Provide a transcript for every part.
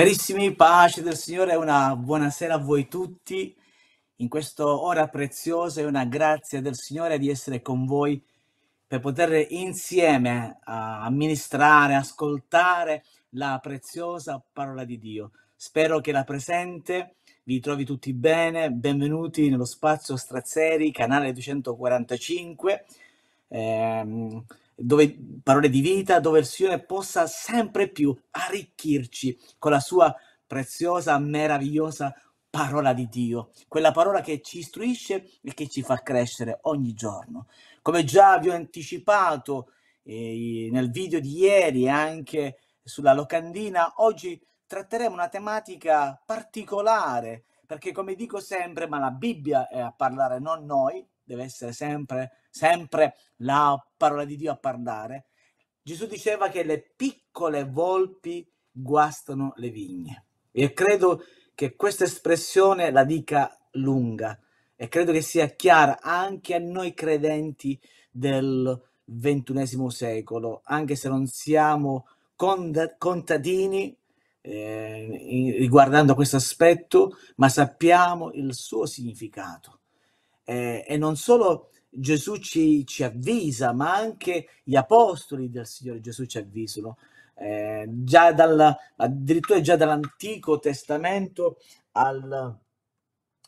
Carissimi, pace del Signore, una buonasera a voi tutti in questa ora preziosa e una grazia del Signore di essere con voi per poter insieme eh, amministrare, ascoltare la preziosa parola di Dio. Spero che la presente vi trovi tutti bene, benvenuti nello spazio Strazzeri, canale 245. Eh, dove parole di vita, dove il Signore possa sempre più arricchirci con la sua preziosa, meravigliosa parola di Dio, quella parola che ci istruisce e che ci fa crescere ogni giorno. Come già vi ho anticipato eh, nel video di ieri e anche sulla locandina, oggi tratteremo una tematica particolare, perché come dico sempre, ma la Bibbia è a parlare, non noi, deve essere sempre sempre la parola di Dio a parlare, Gesù diceva che le piccole volpi guastano le vigne. E credo che questa espressione la dica lunga e credo che sia chiara anche a noi credenti del ventunesimo secolo, anche se non siamo contadini eh, riguardando questo aspetto, ma sappiamo il suo significato. Eh, e non solo Gesù ci, ci, avvisa, ma anche gli apostoli del Signore Gesù ci avvisano. Eh, già dal, addirittura già dall'Antico Testamento al,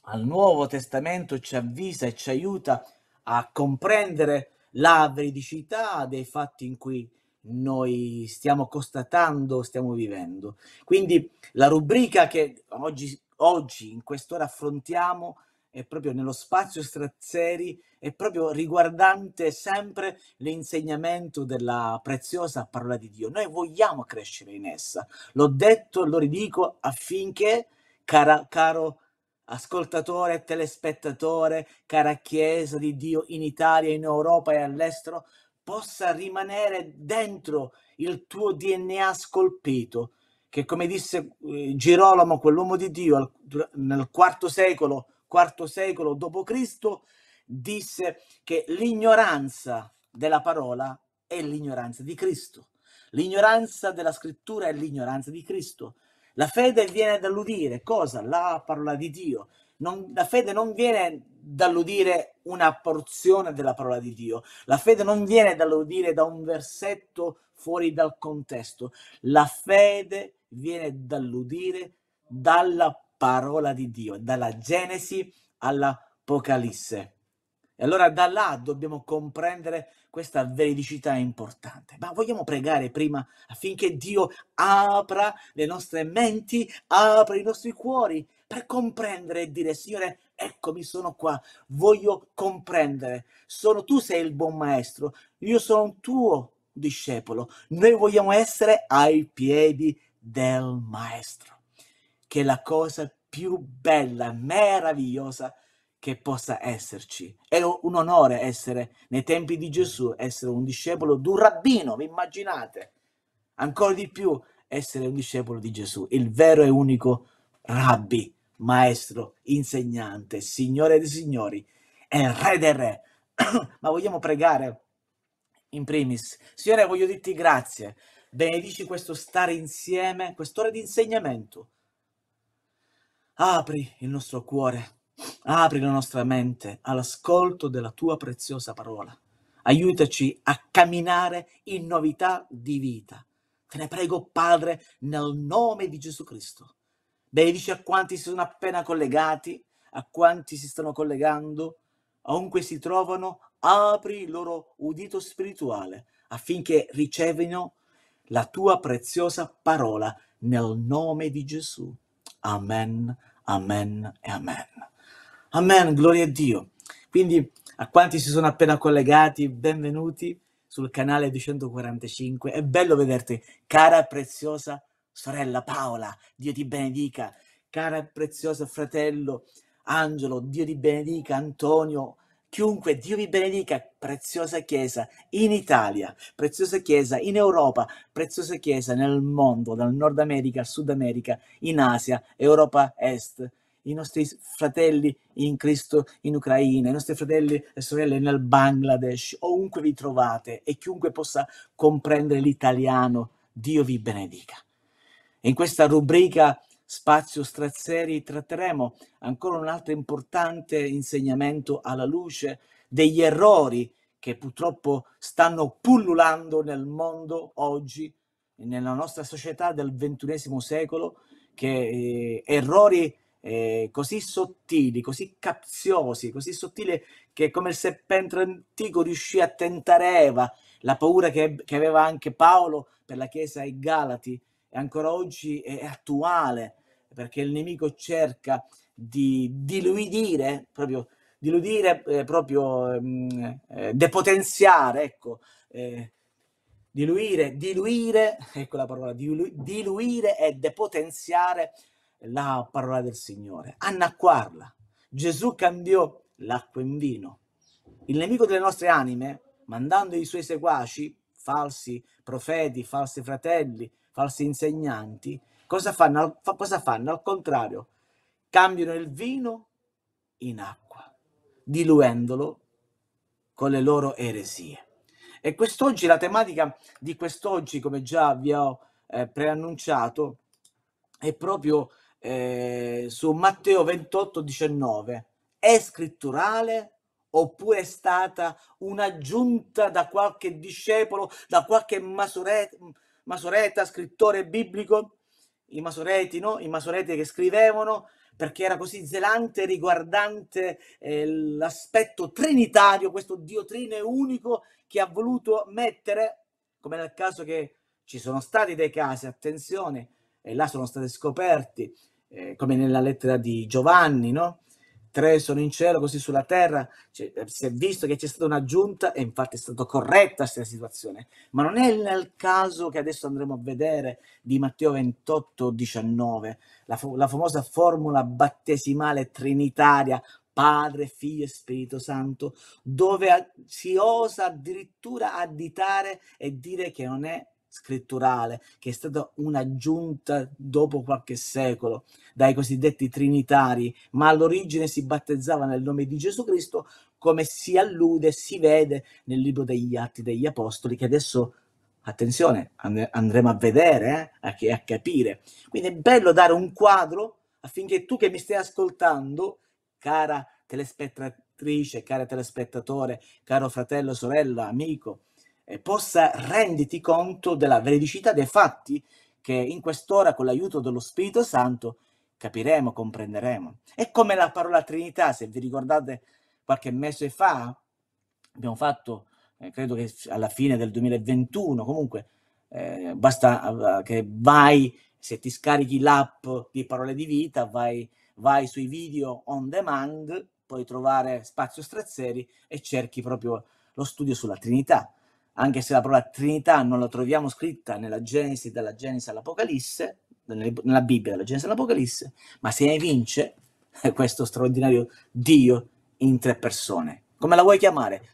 al Nuovo Testamento ci avvisa e ci aiuta a comprendere la veridicità dei fatti in cui noi stiamo constatando, stiamo vivendo. Quindi la rubrica che oggi, oggi in quest'ora affrontiamo è è proprio nello spazio Strazzeri, è proprio riguardante sempre l'insegnamento della preziosa parola di Dio. Noi vogliamo crescere in essa. L'ho detto, e lo ridico affinché, cara, caro ascoltatore, telespettatore, cara Chiesa di Dio in Italia, in Europa e all'estero, possa rimanere dentro il tuo DNA scolpito, che come disse eh, Girolamo, quell'uomo di Dio nel IV secolo, IV secolo d.C., disse che l'ignoranza della parola è l'ignoranza di Cristo. L'ignoranza della scrittura è l'ignoranza di Cristo. La fede viene dall'udire, cosa? La parola di Dio. Non, la fede non viene dall'udire una porzione della parola di Dio, la fede non viene dall'udire da un versetto fuori dal contesto, la fede viene dall'udire dalla parola di Dio, dalla Genesi all'Apocalisse. E allora da là dobbiamo comprendere questa veridicità importante. Ma vogliamo pregare prima affinché Dio apra le nostre menti, apra i nostri cuori per comprendere e dire, Signore, eccomi, sono qua, voglio comprendere. Sono tu sei il buon maestro, io sono un tuo discepolo. Noi vogliamo essere ai piedi del maestro che è la cosa più bella, meravigliosa che possa esserci. È un onore essere nei tempi di Gesù, essere un discepolo di un rabbino, vi immaginate? Ancora di più essere un discepolo di Gesù, il vero e unico rabbi, maestro, insegnante, signore dei signori e re del re. Ma vogliamo pregare in primis. Signore, voglio dirti grazie. Benedici questo stare insieme, quest'ora di insegnamento Apri il nostro cuore, apri la nostra mente all'ascolto della tua preziosa parola. Aiutaci a camminare in novità di vita. Te ne prego, Padre, nel nome di Gesù Cristo. Benedici a quanti si sono appena collegati, a quanti si stanno collegando, ovunque si trovano, apri il loro udito spirituale affinché ricevino la tua preziosa parola nel nome di Gesù. Amen. Amen e amen. Amen, gloria a Dio. Quindi a quanti si sono appena collegati, benvenuti sul canale 245. È bello vederti, cara preziosa sorella Paola, Dio ti benedica. Cara prezioso fratello Angelo, Dio ti benedica. Antonio, Chiunque Dio vi benedica, preziosa Chiesa, in Italia, preziosa Chiesa in Europa, preziosa Chiesa nel mondo, dal Nord America al Sud America, in Asia, Europa Est, i nostri fratelli in Cristo in Ucraina, i nostri fratelli e sorelle nel Bangladesh, ovunque vi trovate e chiunque possa comprendere l'italiano, Dio vi benedica. In questa rubrica spazio Strazzeri tratteremo ancora un altro importante insegnamento alla luce degli errori che purtroppo stanno pullulando nel mondo oggi, nella nostra società del ventunesimo secolo, che eh, errori eh, così sottili, così capziosi, così sottili che come il serpente antico riuscì a tentare Eva, la paura che, che aveva anche Paolo per la Chiesa ai Galati, e ancora oggi è attuale perché il nemico cerca di diluire proprio, diludire, eh, proprio mm, eh, depotenziare, ecco, eh, diluire, diluire, ecco la parola, dilu- diluire e depotenziare la parola del Signore, annacquarla. Gesù cambiò l'acqua in vino. Il nemico delle nostre anime, mandando i suoi seguaci, falsi profeti, falsi fratelli, falsi insegnanti, Cosa fanno? cosa fanno? Al contrario, cambiano il vino in acqua, diluendolo con le loro eresie. E quest'oggi, la tematica di quest'oggi, come già vi ho eh, preannunciato, è proprio eh, su Matteo 28, 19. È scritturale oppure è stata un'aggiunta da qualche discepolo, da qualche masoretta, masoreta scrittore biblico? i masoreti, no? I masoreti che scrivevano perché era così zelante riguardante eh, l'aspetto trinitario, questo Dio trine unico che ha voluto mettere, come nel caso che ci sono stati dei casi, attenzione, e là sono stati scoperti, eh, come nella lettera di Giovanni, no? tre sono in cielo, così sulla terra, cioè, eh, si è visto che c'è stata un'aggiunta e infatti è stata corretta questa situazione, ma non è nel caso che adesso andremo a vedere di Matteo 28, 19, la, fo- la famosa formula battesimale trinitaria, Padre, Figlio e Spirito Santo, dove si osa addirittura additare e dire che non è scritturale, che è stata un'aggiunta dopo qualche secolo dai cosiddetti trinitari, ma all'origine si battezzava nel nome di Gesù Cristo, come si allude, si vede nel libro degli Atti degli Apostoli, che adesso, attenzione, and- andremo a vedere, eh, a, che- a capire. Quindi è bello dare un quadro affinché tu che mi stai ascoltando, cara telespettatrice, cara telespettatore, caro fratello, sorella, amico, e possa renderti conto della veridicità dei fatti che in quest'ora con l'aiuto dello Spirito Santo capiremo, comprenderemo. È come la parola Trinità, se vi ricordate qualche mese fa, abbiamo fatto, eh, credo che alla fine del 2021, comunque eh, basta eh, che vai, se ti scarichi l'app di Parole di Vita, vai, vai sui video on demand, puoi trovare Spazio Strazzeri e cerchi proprio lo studio sulla Trinità anche se la parola Trinità non la troviamo scritta nella Genesi dalla Genesi all'Apocalisse, nella Bibbia dalla Genesi all'Apocalisse, ma si evince questo straordinario Dio in tre persone. Come la vuoi chiamare?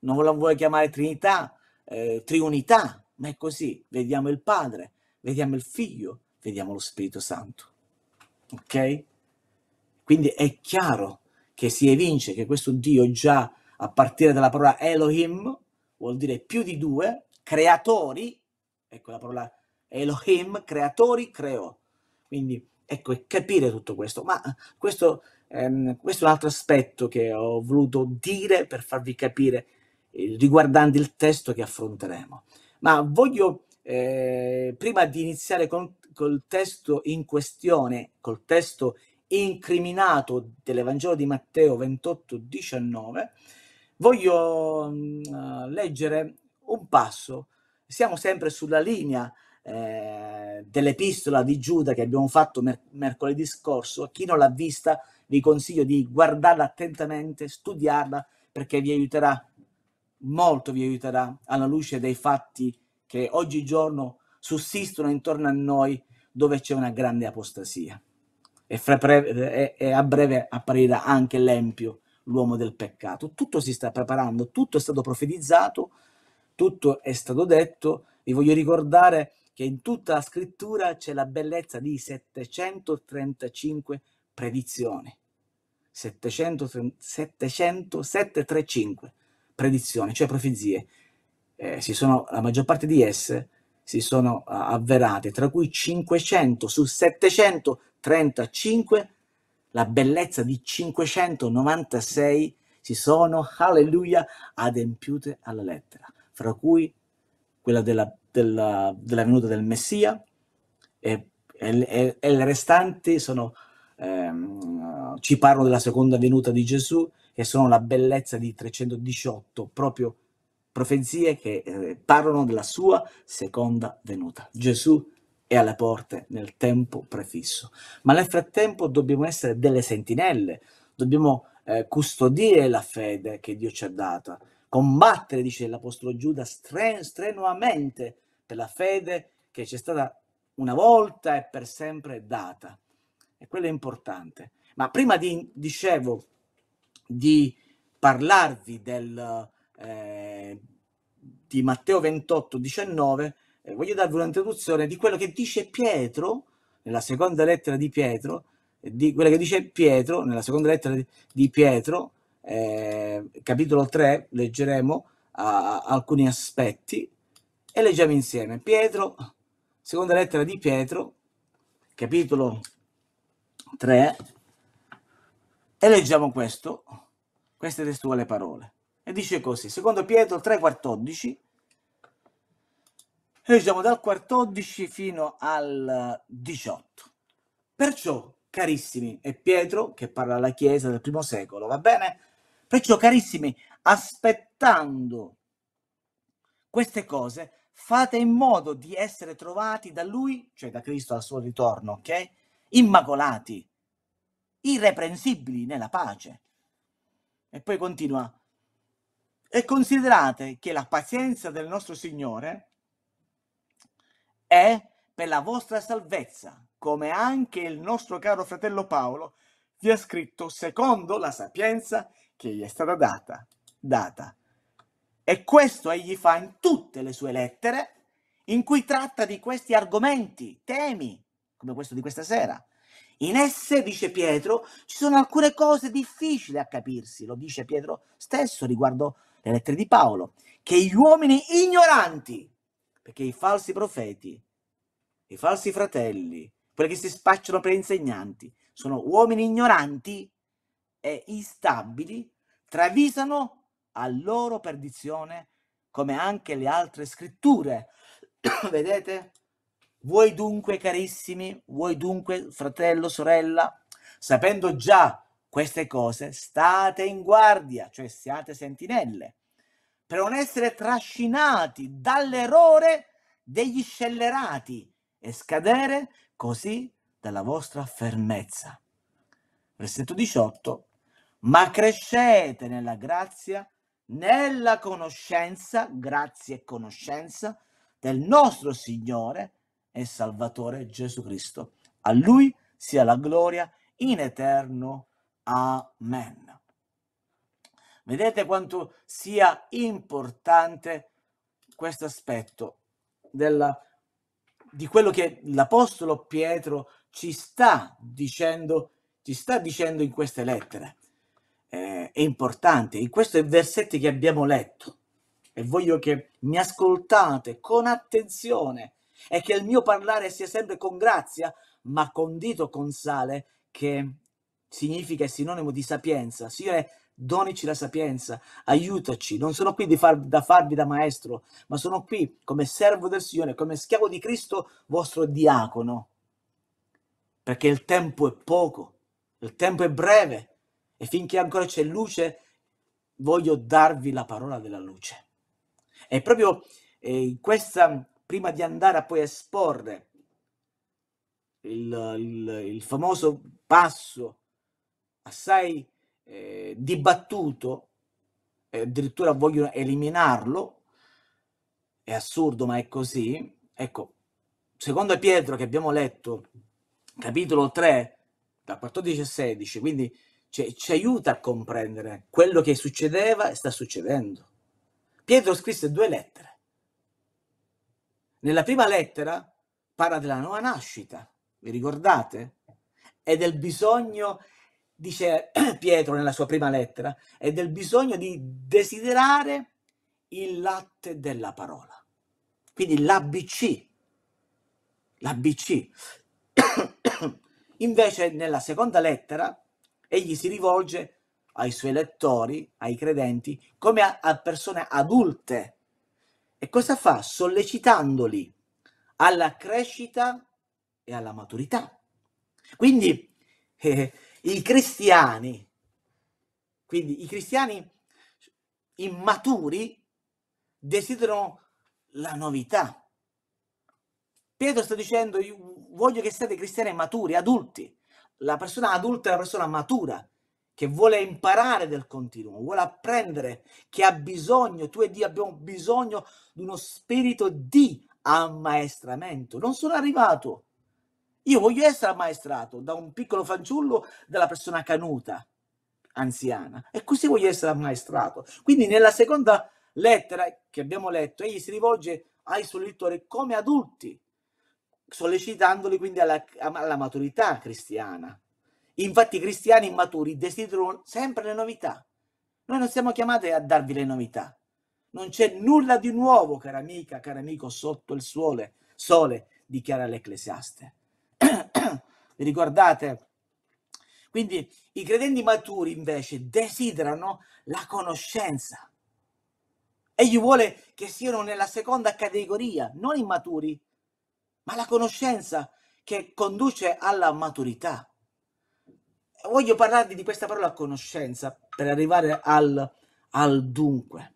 Non la vuoi chiamare Trinità, eh, Triunità, ma è così. Vediamo il Padre, vediamo il Figlio, vediamo lo Spirito Santo. Ok? Quindi è chiaro che si evince che questo Dio già a partire dalla parola Elohim, vuol dire più di due, creatori, ecco la parola Elohim, creatori, creò. Quindi, ecco, capire tutto questo. Ma eh, questo, ehm, questo è un altro aspetto che ho voluto dire per farvi capire eh, riguardante il testo che affronteremo. Ma voglio, eh, prima di iniziare con, col testo in questione, col testo incriminato dell'Evangelo di Matteo 28, 19, voglio mh, mm, leggere un passo. Siamo sempre sulla linea eh, dell'epistola di Giuda che abbiamo fatto mer- mercoledì scorso. chi non l'ha vista, vi consiglio di guardarla attentamente, studiarla, perché vi aiuterà, molto vi aiuterà, alla luce dei fatti che oggigiorno sussistono intorno a noi, dove c'è una grande apostasia. E, breve, e, e a breve apparirà anche l'empio l'uomo del peccato. Tutto si sta preparando, tutto è stato profetizzato, tutto è stato detto. Vi voglio ricordare che in tutta la scrittura c'è la bellezza di 735 predizioni. 700, 700, 735 predizioni, cioè profezie. Eh, sono, la maggior parte di esse si sono uh, avverate, tra cui 500 su 735 predizioni la bellezza di 596 si sono, alleluia, adempiute alla lettera, fra cui quella della, della, della venuta del Messia e, e, e le restanti sono, ehm, ci parlano della seconda venuta di Gesù e sono la bellezza di 318 proprio profezie che eh, parlano della sua seconda venuta. Gesù e alle porte nel tempo prefisso. Ma nel frattempo dobbiamo essere delle sentinelle, dobbiamo eh, custodire la fede che Dio ci ha data, combattere, dice l'Apostolo Giuda, strenuamente per la fede che ci è stata una volta e per sempre data. E quello è importante. Ma prima di, dicevo, di parlarvi del, eh, di Matteo 28, 19, eh, voglio darvi un'introduzione di quello che dice Pietro nella seconda lettera di Pietro, di quello che dice Pietro nella seconda lettera di Pietro, eh, eh capitolo 3, leggeremo a, a alcuni aspetti e leggiamo insieme. Pietro, seconda lettera di Pietro, capitolo 3, e leggiamo questo, queste testuali parole. E dice così, secondo Pietro 3,14, noi siamo dal 14 fino al 18. Perciò, carissimi, è Pietro che parla alla Chiesa del primo secolo, va bene? Perciò, carissimi, aspettando queste cose, fate in modo di essere trovati da Lui, cioè da Cristo al suo ritorno, ok? Immacolati, irreprensibili nella pace. E poi continua. E considerate che la pazienza del nostro Signore è per la vostra salvezza, come anche il nostro caro fratello Paolo vi ha scritto secondo la sapienza che gli è stata data. data. E questo egli fa in tutte le sue lettere, in cui tratta di questi argomenti, temi, come questo di questa sera. In esse, dice Pietro, ci sono alcune cose difficili a capirsi, lo dice Pietro stesso riguardo le lettere di Paolo, che gli uomini ignoranti perché i falsi profeti, i falsi fratelli, quelli che si spacciano per insegnanti, sono uomini ignoranti e instabili, travisano a loro perdizione come anche le altre scritture. Vedete? Voi dunque, carissimi, voi dunque, fratello, sorella, sapendo già queste cose, state in guardia, cioè siate sentinelle, per non essere trascinati dall'errore degli scellerati e scadere così dalla vostra fermezza. Versetto 18. Ma crescete nella grazia, nella conoscenza, grazia e conoscenza del nostro Signore e Salvatore Gesù Cristo. A Lui sia la gloria in eterno. Amen. Vedete quanto sia importante questo aspetto della, di quello che l'Apostolo Pietro ci sta dicendo, ci sta dicendo in queste lettere. Eh, è importante, in questi versetti che abbiamo letto. E voglio che mi ascoltate con attenzione e che il mio parlare sia sempre con grazia, ma condito con sale, che significa sinonimo di sapienza, sia donici la sapienza, aiutaci. Non sono qui far, da farvi da maestro, ma sono qui come servo del Signore, come schiavo di Cristo, vostro diacono. Perché il tempo è poco, il tempo è breve e finché ancora c'è luce, voglio darvi la parola della luce. E proprio eh, questa, prima di andare a poi esporre il, il, il famoso passo assai eh, dibattuto, eh, addirittura vogliono eliminarlo, è assurdo ma è così, ecco, secondo Pietro che abbiamo letto, capitolo 3, da 14 a 16, quindi cioè, ci aiuta a comprendere quello che succedeva e sta succedendo. Pietro scrisse due lettere. Nella prima lettera parla della nuova nascita, vi ricordate? E del bisogno dice Pietro nella sua prima lettera, è del bisogno di desiderare il latte della parola. Quindi l'ABC, l'ABC. Invece nella seconda lettera egli si rivolge ai suoi lettori, ai credenti, come a, a persone adulte. E cosa fa? Sollecitandoli alla crescita e alla maturità. Quindi eh, i cristiani, quindi i cristiani immaturi, desiderano la novità. Pietro sta dicendo, io voglio che siate cristiani maturi, adulti. La persona adulta è una persona matura, che vuole imparare del continuo, vuole apprendere, che ha bisogno, tu e Dio abbiamo bisogno di uno spirito di ammaestramento. Non sono arrivato io voglio essere ammaestrato da un piccolo fanciullo, dalla persona canuta, anziana. E così voglio essere ammaestrato. Quindi nella seconda lettera che abbiamo letto, egli si rivolge ai suoi lettori come adulti, sollecitandoli quindi alla, alla maturità cristiana. Infatti i cristiani immaturi desiderano sempre le novità. Noi non siamo chiamati a darvi le novità. Non c'è nulla di nuovo, cara amica, caro amico, sotto il sole, sole dichiara l'Ecclesiaste. Vi ricordate? Quindi i credenti maturi invece desiderano la conoscenza. Egli vuole che siano nella seconda categoria, non immaturi, ma la conoscenza che conduce alla maturità. Voglio parlarvi di questa parola conoscenza per arrivare al, al dunque.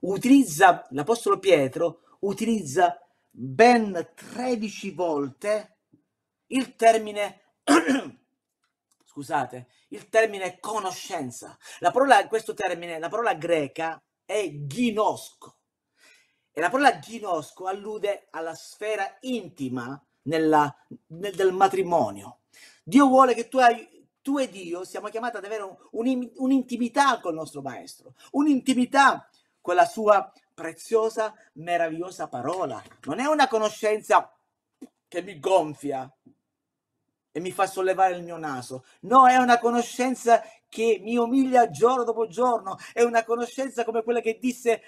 Utilizza, l'Apostolo Pietro utilizza ben 13 volte il termine scusate, il termine conoscenza. La parola, questo termine, la parola greca è ghinosco. E la parola ghinosco allude alla sfera intima nella, nel, del matrimonio. Dio vuole che tu, hai, tu e Dio siamo chiamati ad avere un, un, un'intimità col nostro Maestro, un'intimità con la sua preziosa, meravigliosa parola. Non è una conoscenza che mi gonfia, e mi fa sollevare il mio naso. No, è una conoscenza che mi umilia giorno dopo giorno, è una conoscenza come quella che disse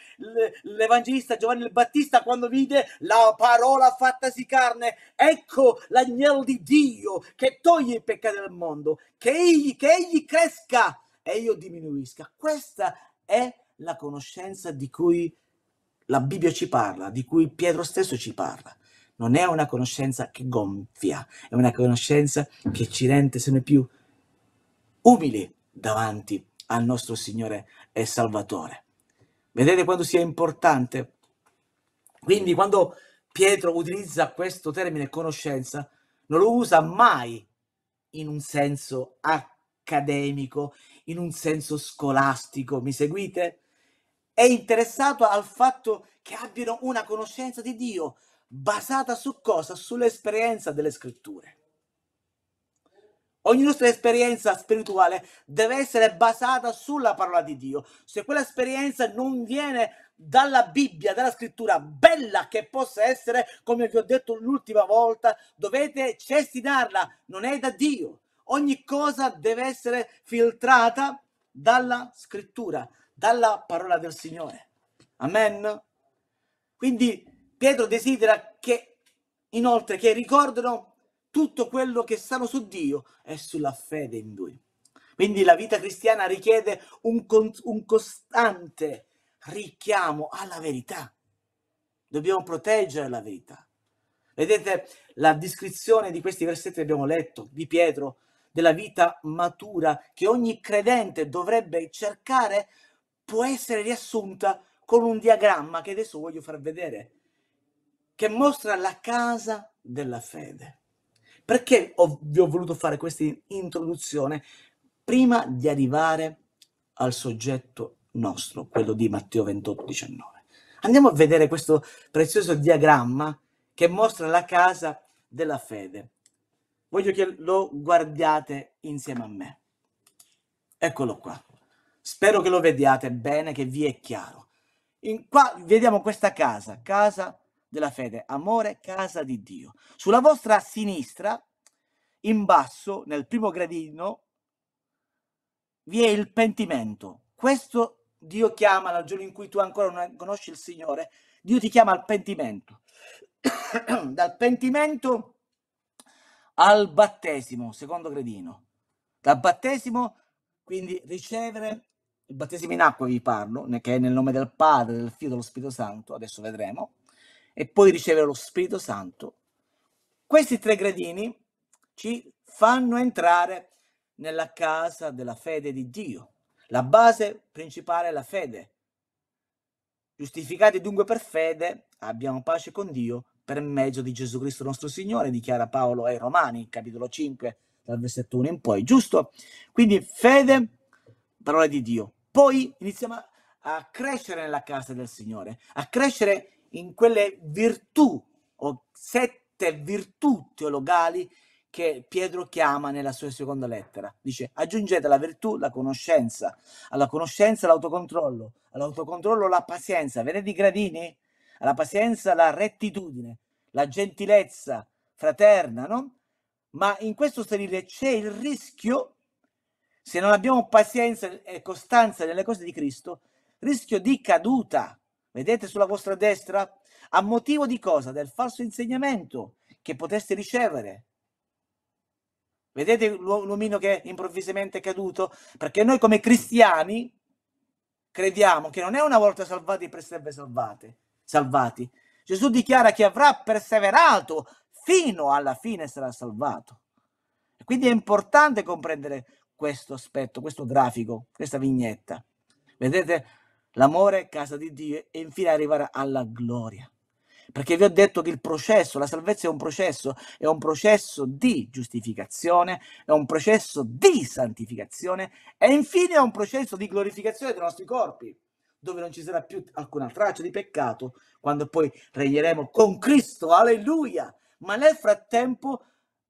l'Evangelista Giovanni il Battista quando vide la parola fattasi carne. Ecco l'agnello di Dio che toglie i peccati del mondo, che egli, che egli cresca e io diminuisca. Questa è la conoscenza di cui la Bibbia ci parla, di cui Pietro stesso ci parla non è una conoscenza che gonfia, è una conoscenza che ci rende sempre più umili davanti al nostro Signore e Salvatore. Vedete quanto sia importante? Quindi quando Pietro utilizza questo termine conoscenza, non lo usa mai in un senso accademico, in un senso scolastico, mi seguite? È interessato al fatto che abbiano una conoscenza di Dio, basata su cosa? Sull'esperienza delle scritture. Ogni nostra esperienza spirituale deve essere basata sulla parola di Dio. Se quella esperienza non viene dalla Bibbia, dalla scrittura, bella che possa essere, come vi ho detto l'ultima volta, dovete cestinarla, non è da Dio. Ogni cosa deve essere filtrata dalla scrittura, dalla parola del Signore. Amen. Quindi Pietro desidera che inoltre che ricordino tutto quello che sanno su Dio e sulla fede in Lui. Quindi la vita cristiana richiede un, un costante richiamo alla verità. Dobbiamo proteggere la verità. Vedete la descrizione di questi versetti che abbiamo letto di Pietro, della vita matura che ogni credente dovrebbe cercare, può essere riassunta con un diagramma che adesso voglio far vedere che mostra la casa della fede. Perché ho, vi ho voluto fare questa introduzione prima di arrivare al soggetto nostro, quello di Matteo 28, 19? Andiamo a vedere questo prezioso diagramma che mostra la casa della fede. Voglio che lo guardiate insieme a me. Eccolo qua. Spero che lo vediate bene, che vi è chiaro. In qua vediamo questa casa, casa della fede, amore, casa di Dio. Sulla vostra sinistra, in basso, nel primo gradino, vi è il pentimento. Questo Dio chiama nel giorno in cui tu ancora non conosci il Signore, Dio ti chiama al pentimento. Dal pentimento al battesimo, secondo gradino. Dal battesimo, quindi ricevere il battesimo in acqua, vi parlo, che è nel nome del Padre, del Figlio e dello Spirito Santo, adesso vedremo e poi ricevere lo Spirito Santo, questi tre gradini ci fanno entrare nella casa della fede di Dio. La base principale è la fede. Giustificati dunque per fede, abbiamo pace con Dio per mezzo di Gesù Cristo nostro Signore, dichiara Paolo ai Romani, capitolo 5, dal versetto 1 in poi, giusto? Quindi fede, parola di Dio. Poi iniziamo a, a crescere nella casa del Signore, a crescere in quelle virtù o sette virtù teologali che Pietro chiama nella sua seconda lettera. Dice aggiungete alla virtù la conoscenza, alla conoscenza l'autocontrollo, all'autocontrollo la pazienza, vedete i gradini? Alla pazienza la rettitudine, la gentilezza fraterna, no? Ma in questo sterile c'è il rischio, se non abbiamo pazienza e costanza nelle cose di Cristo, rischio di caduta, Vedete sulla vostra destra? A motivo di cosa? Del falso insegnamento che poteste ricevere. Vedete l'omino che è improvvisamente caduto? Perché noi come cristiani crediamo che non è una volta salvati per sempre salvate, salvati. Gesù dichiara che avrà perseverato fino alla fine sarà salvato. Quindi è importante comprendere questo aspetto, questo grafico, questa vignetta. Vedete l'amore casa di Dio e infine arrivare alla gloria. Perché vi ho detto che il processo, la salvezza è un processo, è un processo di giustificazione, è un processo di santificazione e infine è un processo di glorificazione dei nostri corpi, dove non ci sarà più alcuna traccia di peccato quando poi regneremo con Cristo, alleluia! Ma nel frattempo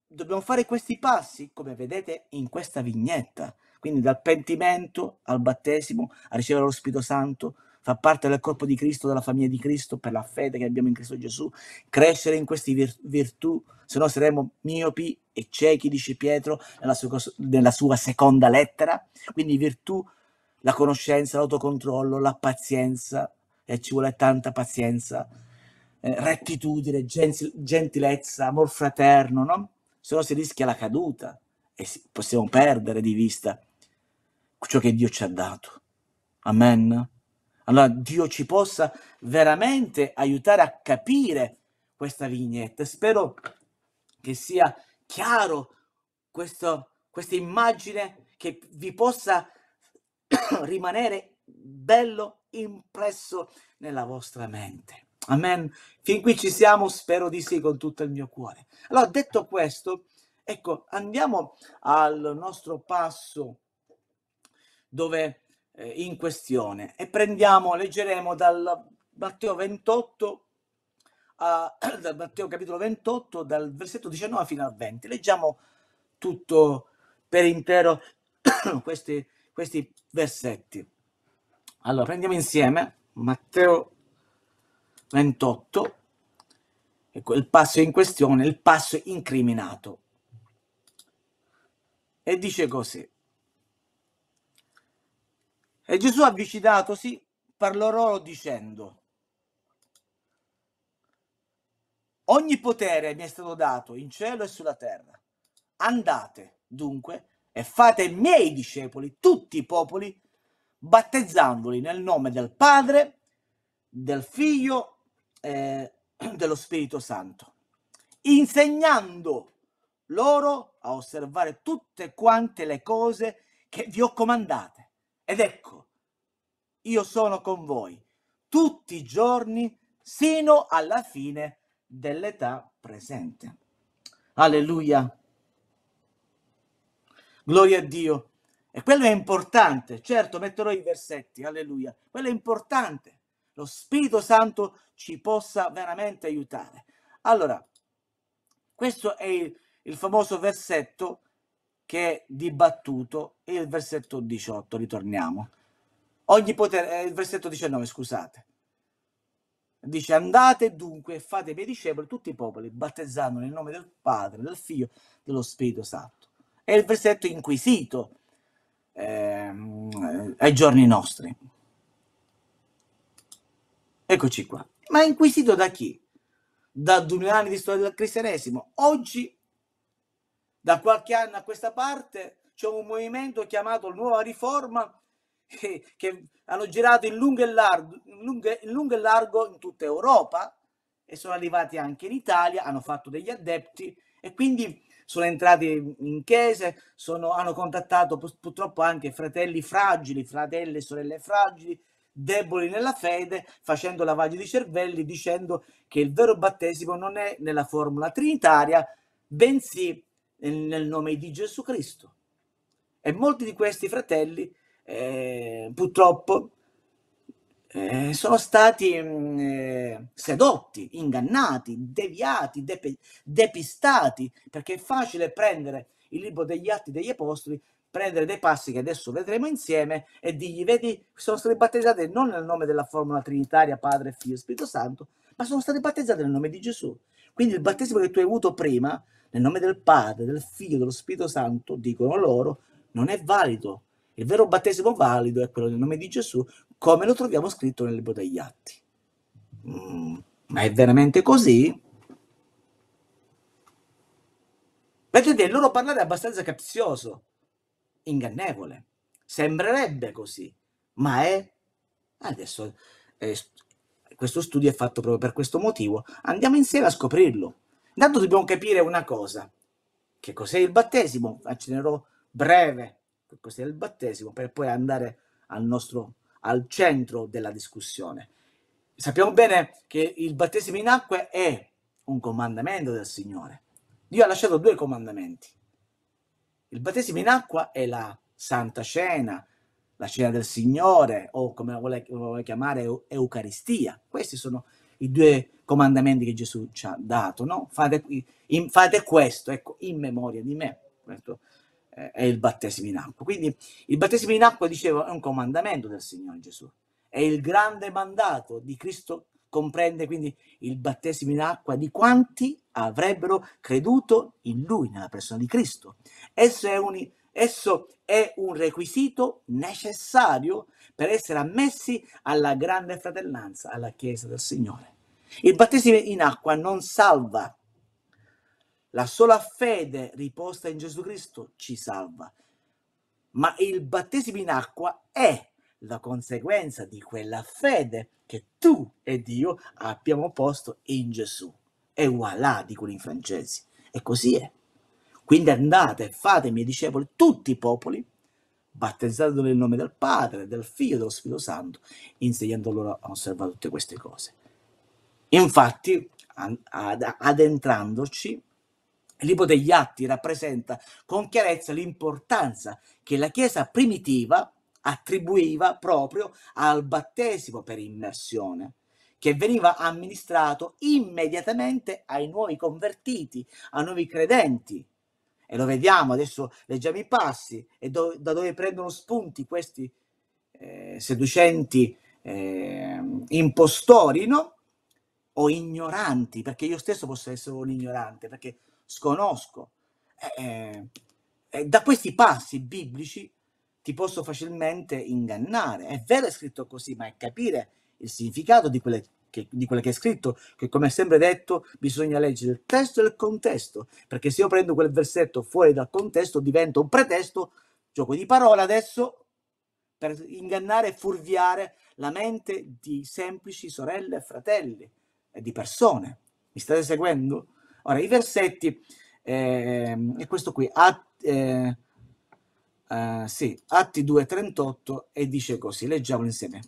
dobbiamo fare questi passi, come vedete in questa vignetta. Quindi dal pentimento al battesimo, a ricevere lo Spirito Santo, fa parte del corpo di Cristo, della famiglia di Cristo, per la fede che abbiamo in Cristo Gesù, crescere in queste virtù, se no saremo miopi e ciechi, dice Pietro nella sua, nella sua seconda lettera. Quindi virtù, la conoscenza, l'autocontrollo, la pazienza, e ci vuole tanta pazienza, eh, rettitudine, gentilezza, amor fraterno, no? Se no si rischia la caduta e possiamo perdere di vista ciò che Dio ci ha dato. Amen. Allora Dio ci possa veramente aiutare a capire questa vignetta. Spero che sia chiaro questo, questa immagine, che vi possa rimanere bello impresso nella vostra mente. Amen. Fin qui ci siamo, spero di sì con tutto il mio cuore. Allora, detto questo, ecco, andiamo al nostro passo dove eh, in questione e prendiamo, leggeremo dal Matteo 28 a, dal Matteo capitolo 28 dal versetto 19 fino al 20. Leggiamo tutto per intero questi, questi versetti. Allora, prendiamo insieme Matteo 28 Ecco, il passo in questione, il passo incriminato. E dice così. E Gesù avvicinatosi parlò loro dicendo, ogni potere mi è stato dato in cielo e sulla terra. Andate dunque e fate miei discepoli tutti i popoli, battezzandoli nel nome del Padre, del Figlio e eh, dello Spirito Santo, insegnando loro a osservare tutte quante le cose che vi ho comandate. Ed ecco, io sono con voi tutti i giorni sino alla fine dell'età presente. Alleluia. Gloria a Dio. E quello è importante, certo, metterò i versetti, alleluia. Quello è importante. Lo Spirito Santo ci possa veramente aiutare. Allora, questo è il, il famoso versetto che è dibattuto e il versetto 18, ritorniamo. Ogni potere, eh, il versetto 19, scusate. Dice andate dunque e fate i miei discepoli tutti i popoli, battezzando nel nome del Padre, del Figlio, dello Spirito Santo. È il versetto inquisito ehm, eh, ai giorni nostri. Eccoci qua. Ma inquisito da chi? Da duemila anni di storia del cristianesimo. Oggi da qualche anno a questa parte c'è un movimento chiamato Nuova Riforma che, che hanno girato in lungo, e largo, in, lungo, in lungo e largo in tutta Europa e sono arrivati anche in Italia, hanno fatto degli adepti e quindi sono entrati in chiese, sono, hanno contattato purtroppo anche fratelli fragili, fratelli e sorelle fragili, deboli nella fede, facendo lavaggio di cervelli, dicendo che il vero battesimo non è nella formula trinitaria, bensì nel nome di Gesù Cristo. E molti di questi fratelli eh, purtroppo eh, sono stati mm, eh, sedotti, ingannati, deviati, dep- depistati, perché è facile prendere il libro degli atti degli apostoli, prendere dei passi che adesso vedremo insieme e dirgli, vedi, sono stati battezzati non nel nome della formula trinitaria, Padre, Figlio e Spirito Santo, ma sono stati battezzati nel nome di Gesù. Quindi il battesimo che tu hai avuto prima nel nome del Padre, del Figlio, dello Spirito Santo, dicono loro, non è valido. Il vero battesimo valido è quello nel nome di Gesù, come lo troviamo scritto nel libro degli Atti. Mm, ma è veramente così? Vedete, il loro parlare è abbastanza capzioso, ingannevole. Sembrerebbe così, ma è... Adesso eh, questo studio è fatto proprio per questo motivo. Andiamo insieme a scoprirlo. Intanto dobbiamo capire una cosa, che cos'è il battesimo, accelerò breve che cos'è il battesimo per poi andare al, nostro, al centro della discussione. Sappiamo bene che il battesimo in acqua è un comandamento del Signore. Dio ha lasciato due comandamenti. Il battesimo in acqua è la santa cena, la cena del Signore o come la vuole, vuole chiamare Eucaristia. Questi sono i due comandamenti che Gesù ci ha dato, no? Fate, in, fate questo, ecco, in memoria di me. Questo eh, è il battesimo in acqua. Quindi il battesimo in acqua, dicevo, è un comandamento del Signore Gesù. È il grande mandato di Cristo, comprende quindi il battesimo in acqua di quanti avrebbero creduto in Lui, nella persona di Cristo. Esso è un Esso è un requisito necessario per essere ammessi alla grande fratellanza, alla Chiesa del Signore. Il battesimo in acqua non salva. La sola fede riposta in Gesù Cristo ci salva. Ma il battesimo in acqua è la conseguenza di quella fede che tu e Dio abbiamo posto in Gesù. E voilà, dicono i francesi. E così è. Quindi andate, fatemi discepoli tutti i popoli, battezzandoli nel nome del Padre, del Figlio e dello Spirito Santo, insegnando loro a osservare tutte queste cose. Infatti, ad, adentrandoci, il degli Atti rappresenta con chiarezza l'importanza che la Chiesa primitiva attribuiva proprio al battesimo per immersione, che veniva amministrato immediatamente ai nuovi convertiti, ai nuovi credenti, e lo vediamo, adesso leggiamo i passi e do, da dove prendono spunti questi eh, seducenti eh, impostori, no? O ignoranti, perché io stesso posso essere un ignorante, perché sconosco. Eh, eh, eh, da questi passi biblici ti posso facilmente ingannare. È vero, è scritto così, ma è capire il significato di quelle che, di quello che è scritto, che come è sempre detto bisogna leggere il testo e il contesto, perché se io prendo quel versetto fuori dal contesto diventa un pretesto, gioco di parole adesso, per ingannare e furviare la mente di semplici sorelle e fratelli e di persone. Mi state seguendo? Ora, i versetti, eh, è questo qui, at, eh, eh, sì, Atti 2.38 e dice così, leggiamolo insieme.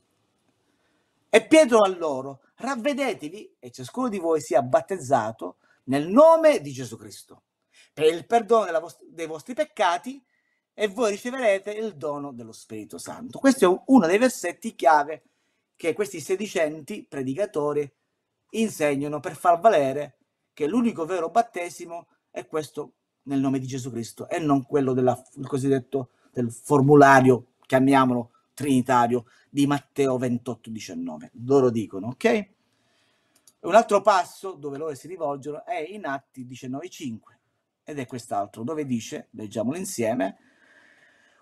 E Pietro a loro, ravvedetevi e ciascuno di voi sia battezzato nel nome di Gesù Cristo, per il perdono vost- dei vostri peccati e voi riceverete il dono dello Spirito Santo. Questo è uno dei versetti chiave che questi sedicenti predicatori insegnano per far valere che l'unico vero battesimo è questo nel nome di Gesù Cristo e non quello del cosiddetto del formulario, chiamiamolo trinitario di Matteo 28,19. Loro dicono, ok? Un altro passo dove loro si rivolgono è in Atti 19,5 ed è quest'altro dove dice, leggiamolo insieme,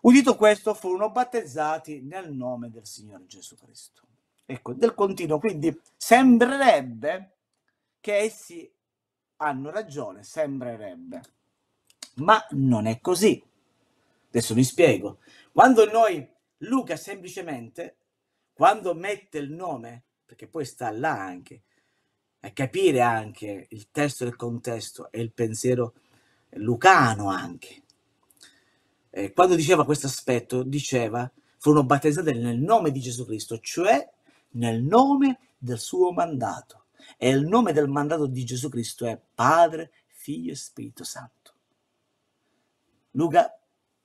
udito questo furono battezzati nel nome del Signore Gesù Cristo. Ecco, del continuo, quindi sembrerebbe che essi hanno ragione, sembrerebbe, ma non è così. Adesso vi spiego. Quando noi Luca semplicemente, quando mette il nome, perché poi sta là anche, a capire anche il testo e il contesto e il pensiero lucano anche. E eh, quando diceva questo aspetto, diceva, furono battezzate nel nome di Gesù Cristo, cioè nel nome del suo mandato. E il nome del mandato di Gesù Cristo è Padre, Figlio e Spirito Santo. Luca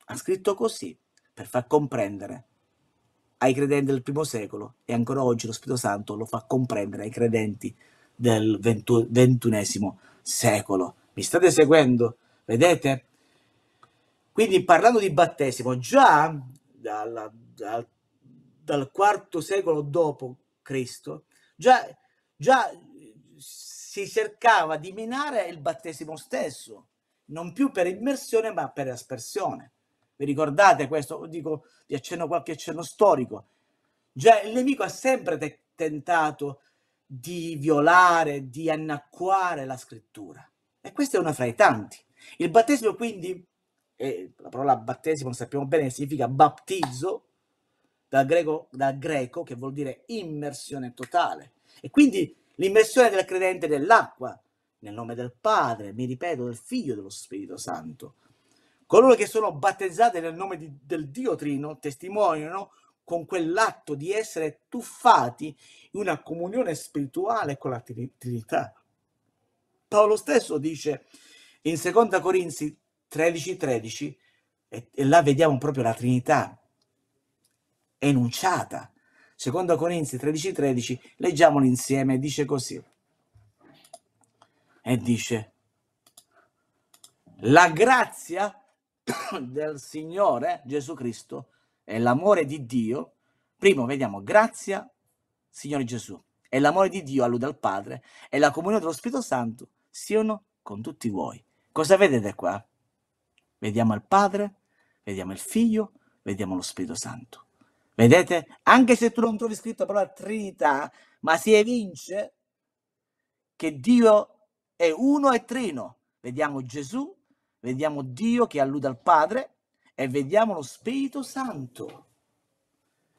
ha scritto così, per far comprendere ai credenti del primo secolo e ancora oggi lo Spirito Santo lo fa comprendere ai credenti del ventunesimo secolo. Mi state seguendo? Vedete? Quindi parlando di battesimo, già dal, dal, dal IV secolo dopo Cristo, già, già si cercava di minare il battesimo stesso, non più per immersione ma per aspersione. Vi ricordate questo? Dico, vi accenno qualche accenno storico. Già il nemico ha sempre te- tentato di violare, di annacquare la scrittura. E questa è una fra i tanti. Il battesimo quindi, eh, la parola battesimo lo sappiamo bene, significa baptizzo, dal greco, dal greco che vuol dire immersione totale. E quindi l'immersione del credente nell'acqua, nel nome del Padre, mi ripeto, del Figlio dello Spirito Santo, Coloro che sono battezzati nel nome di, del Dio Trino testimoniano con quell'atto di essere tuffati in una comunione spirituale con la Trinità. Paolo stesso dice in Seconda Corinzi 13:13 13, e, e là vediamo proprio la Trinità enunciata. Seconda Corinzi 13:13 13, leggiamolo insieme, dice così. E dice, la grazia del Signore Gesù Cristo e l'amore di Dio, primo vediamo grazia, Signore Gesù, e l'amore di Dio allude al Padre e la comunione dello Spirito Santo siano con tutti voi. Cosa vedete qua? Vediamo il Padre, vediamo il Figlio, vediamo lo Spirito Santo. Vedete? Anche se tu non trovi scritto la parola Trinità, ma si evince che Dio è uno e trino. Vediamo Gesù, vediamo Dio che allude al Padre e vediamo lo Spirito Santo.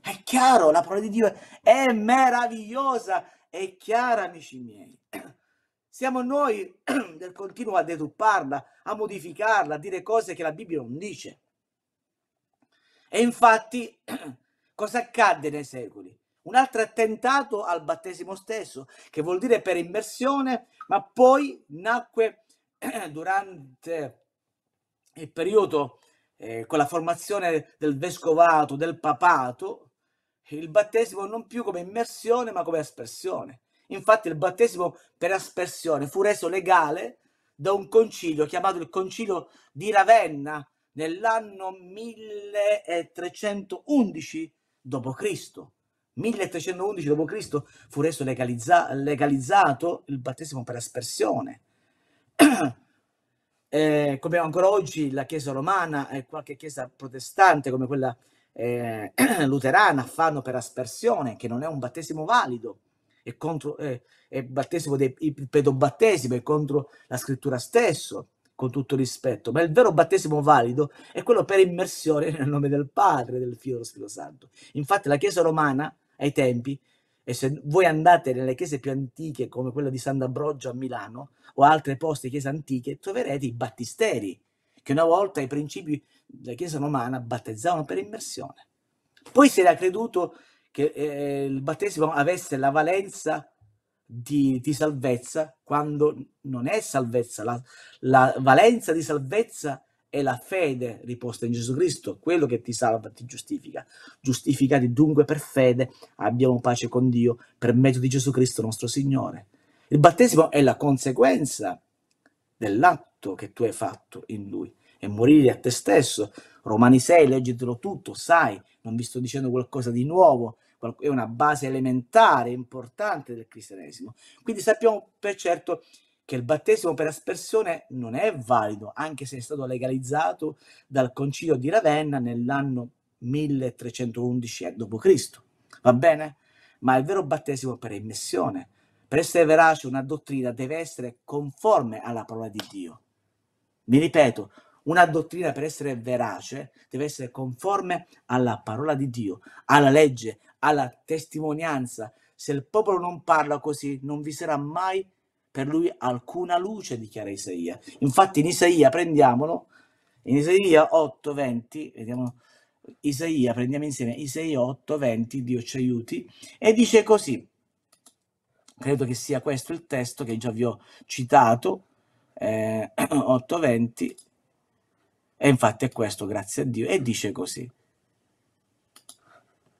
È chiaro, la parola di Dio è meravigliosa, è chiara, amici miei. Siamo noi del continuo a detupparla, a modificarla, a dire cose che la Bibbia non dice. E infatti, cosa accadde nei secoli? Un altro attentato al battesimo stesso, che vuol dire per immersione, ma poi nacque durante il periodo eh, con la formazione del vescovato, del papato, il battesimo non più come immersione ma come aspersione. Infatti il battesimo per aspersione fu reso legale da un concilio chiamato il concilio di Ravenna nell'anno 1311 d.C. 1311 d.C. fu reso legalizza- legalizzato il battesimo per aspersione. eh, come ancora oggi la Chiesa romana e qualche Chiesa protestante come quella eh, luterana fanno per aspersione, che non è un battesimo valido, è, contro, eh, è battesimo dei, il pedobattesimo, è contro la scrittura stesso, con tutto rispetto, ma il vero battesimo valido è quello per immersione nel nome del Padre, del Figlio e dello Spirito Santo. Infatti la Chiesa romana ai tempi e se voi andate nelle chiese più antiche, come quella di Sant'Ambrogio a Milano, o altre poste chiese antiche, troverete i battisteri, che una volta ai principi della chiesa romana battezzavano per immersione. Poi si era creduto che eh, il battesimo avesse la valenza di, di, salvezza, quando non è salvezza, la, la valenza di salvezza è è la fede riposta in Gesù Cristo, quello che ti salva, e ti giustifica. Giustificati dunque per fede, abbiamo pace con Dio per mezzo di Gesù Cristo nostro Signore. Il battesimo è la conseguenza dell'atto che tu hai fatto in Lui e morire a te stesso. Romani 6, leggetelo tutto, sai, non vi sto dicendo qualcosa di nuovo, è una base elementare, importante del cristianesimo. Quindi sappiamo per certo che che il battesimo per aspersione non è valido, anche se è stato legalizzato dal concilio di Ravenna nell'anno 1311 eh, d.C. Va bene? Ma il vero battesimo per immissione, per essere verace una dottrina deve essere conforme alla parola di Dio. Mi ripeto, una dottrina per essere verace deve essere conforme alla parola di Dio, alla legge, alla testimonianza. Se il popolo non parla così, non vi sarà mai per lui alcuna luce, dichiara Isaia. Infatti in Isaia prendiamolo, in Isaia 20, vediamo Isaia, prendiamo insieme Isaia 20, Dio ci aiuti, e dice così. Credo che sia questo il testo che già vi ho citato, eh, 20, e infatti è questo, grazie a Dio, e dice così.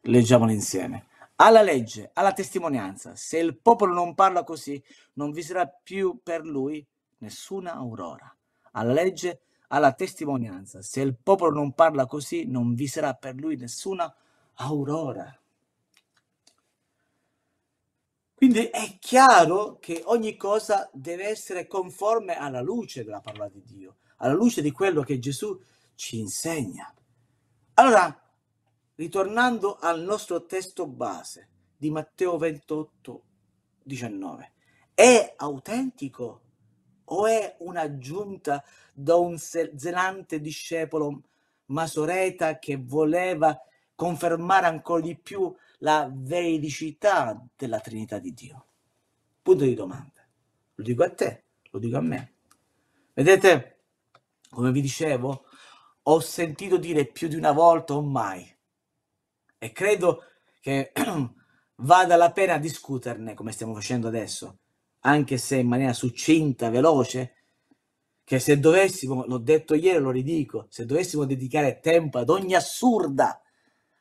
Leggiamolo insieme alla legge, alla testimonianza. Se il popolo non parla così, non vi sarà più per lui nessuna aurora. Alla legge, alla testimonianza. Se il popolo non parla così, non vi sarà per lui nessuna aurora. Quindi è chiaro che ogni cosa deve essere conforme alla luce della parola di Dio, alla luce di quello che Gesù ci insegna. Allora, ritornando al nostro testo base di Matteo 28, 19, è autentico o è un'aggiunta da un zelante discepolo masoreta che voleva confermare ancora di più la veridicità della Trinità di Dio? Punto di domanda. Lo dico a te, lo dico a me. Vedete, come vi dicevo, ho sentito dire più di una volta o mai, e credo che vada la pena discuterne come stiamo facendo adesso, anche se in maniera succinta, veloce, che se dovessimo, l'ho detto ieri, lo ridico, se dovessimo dedicare tempo ad ogni assurda,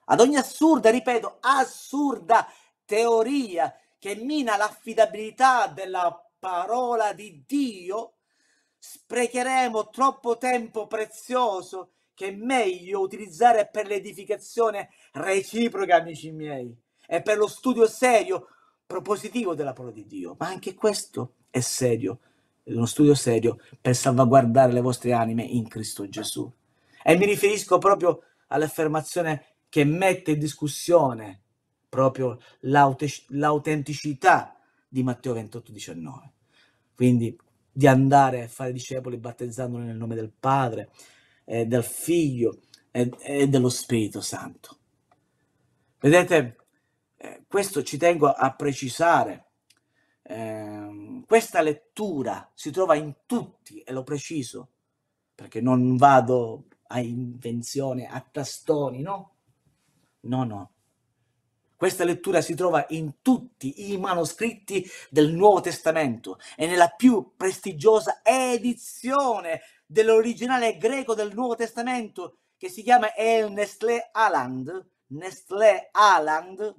ad ogni assurda, ripeto, assurda teoria che mina l'affidabilità della parola di Dio, sprecheremo troppo tempo prezioso che è meglio utilizzare per l'edificazione reciproca, amici miei, e per lo studio serio, propositivo della parola di Dio. Ma anche questo è serio, è uno studio serio per salvaguardare le vostre anime in Cristo Gesù. E mi riferisco proprio all'affermazione che mette in discussione proprio l'aute- l'autenticità di Matteo 28, 19. Quindi di andare a fare discepoli battezzandoli nel nome del Padre, eh, del Figlio e, dello Spirito Santo. Vedete, eh, questo ci tengo a precisare. Ehm, questa lettura si trova in tutti, e lo preciso, perché non vado a invenzione, a tastoni, no? No, no. Questa lettura si trova in tutti i manoscritti del Nuovo Testamento e nella più prestigiosa edizione dell'originale greco del Nuovo Testamento che si chiama El Nestlé Aland. Nestlé Aland,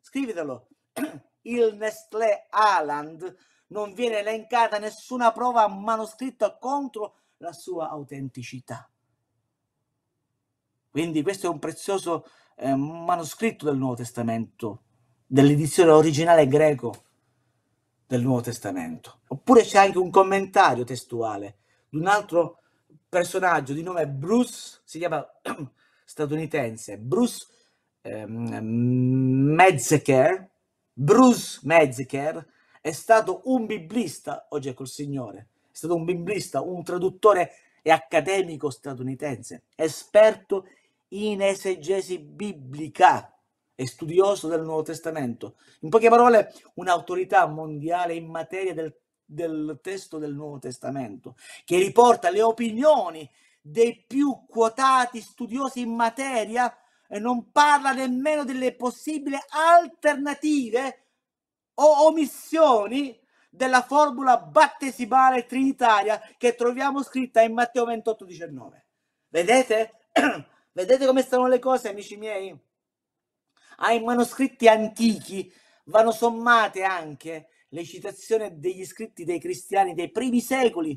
scrivetelo. Il Nestlé Aland non viene elencata nessuna prova manoscritta contro la sua autenticità. Quindi questo è un prezioso eh, manoscritto del Nuovo Testamento, dell'edizione originale greco del Nuovo Testamento. Oppure c'è anche un commentario testuale di un altro personaggio di nome Bruce, si chiama statunitense, Bruce eh, Medzeker, Bruce Medzeker è stato un biblista, oggi è col Signore, è stato un biblista, un traduttore e accademico statunitense, esperto in esegesi biblica e studioso del Nuovo Testamento. In poche parole, un'autorità mondiale in materia del del testo del Nuovo Testamento, che riporta le opinioni dei più quotati studiosi in materia e non parla nemmeno delle possibili alternative o omissioni della formula battesimale trinitaria che troviamo scritta in Matteo 28:19. Vedete? Vedete come stanno le cose, amici miei? Ai ah, manoscritti antichi vanno sommate anche le citazioni degli scritti dei cristiani dei primi secoli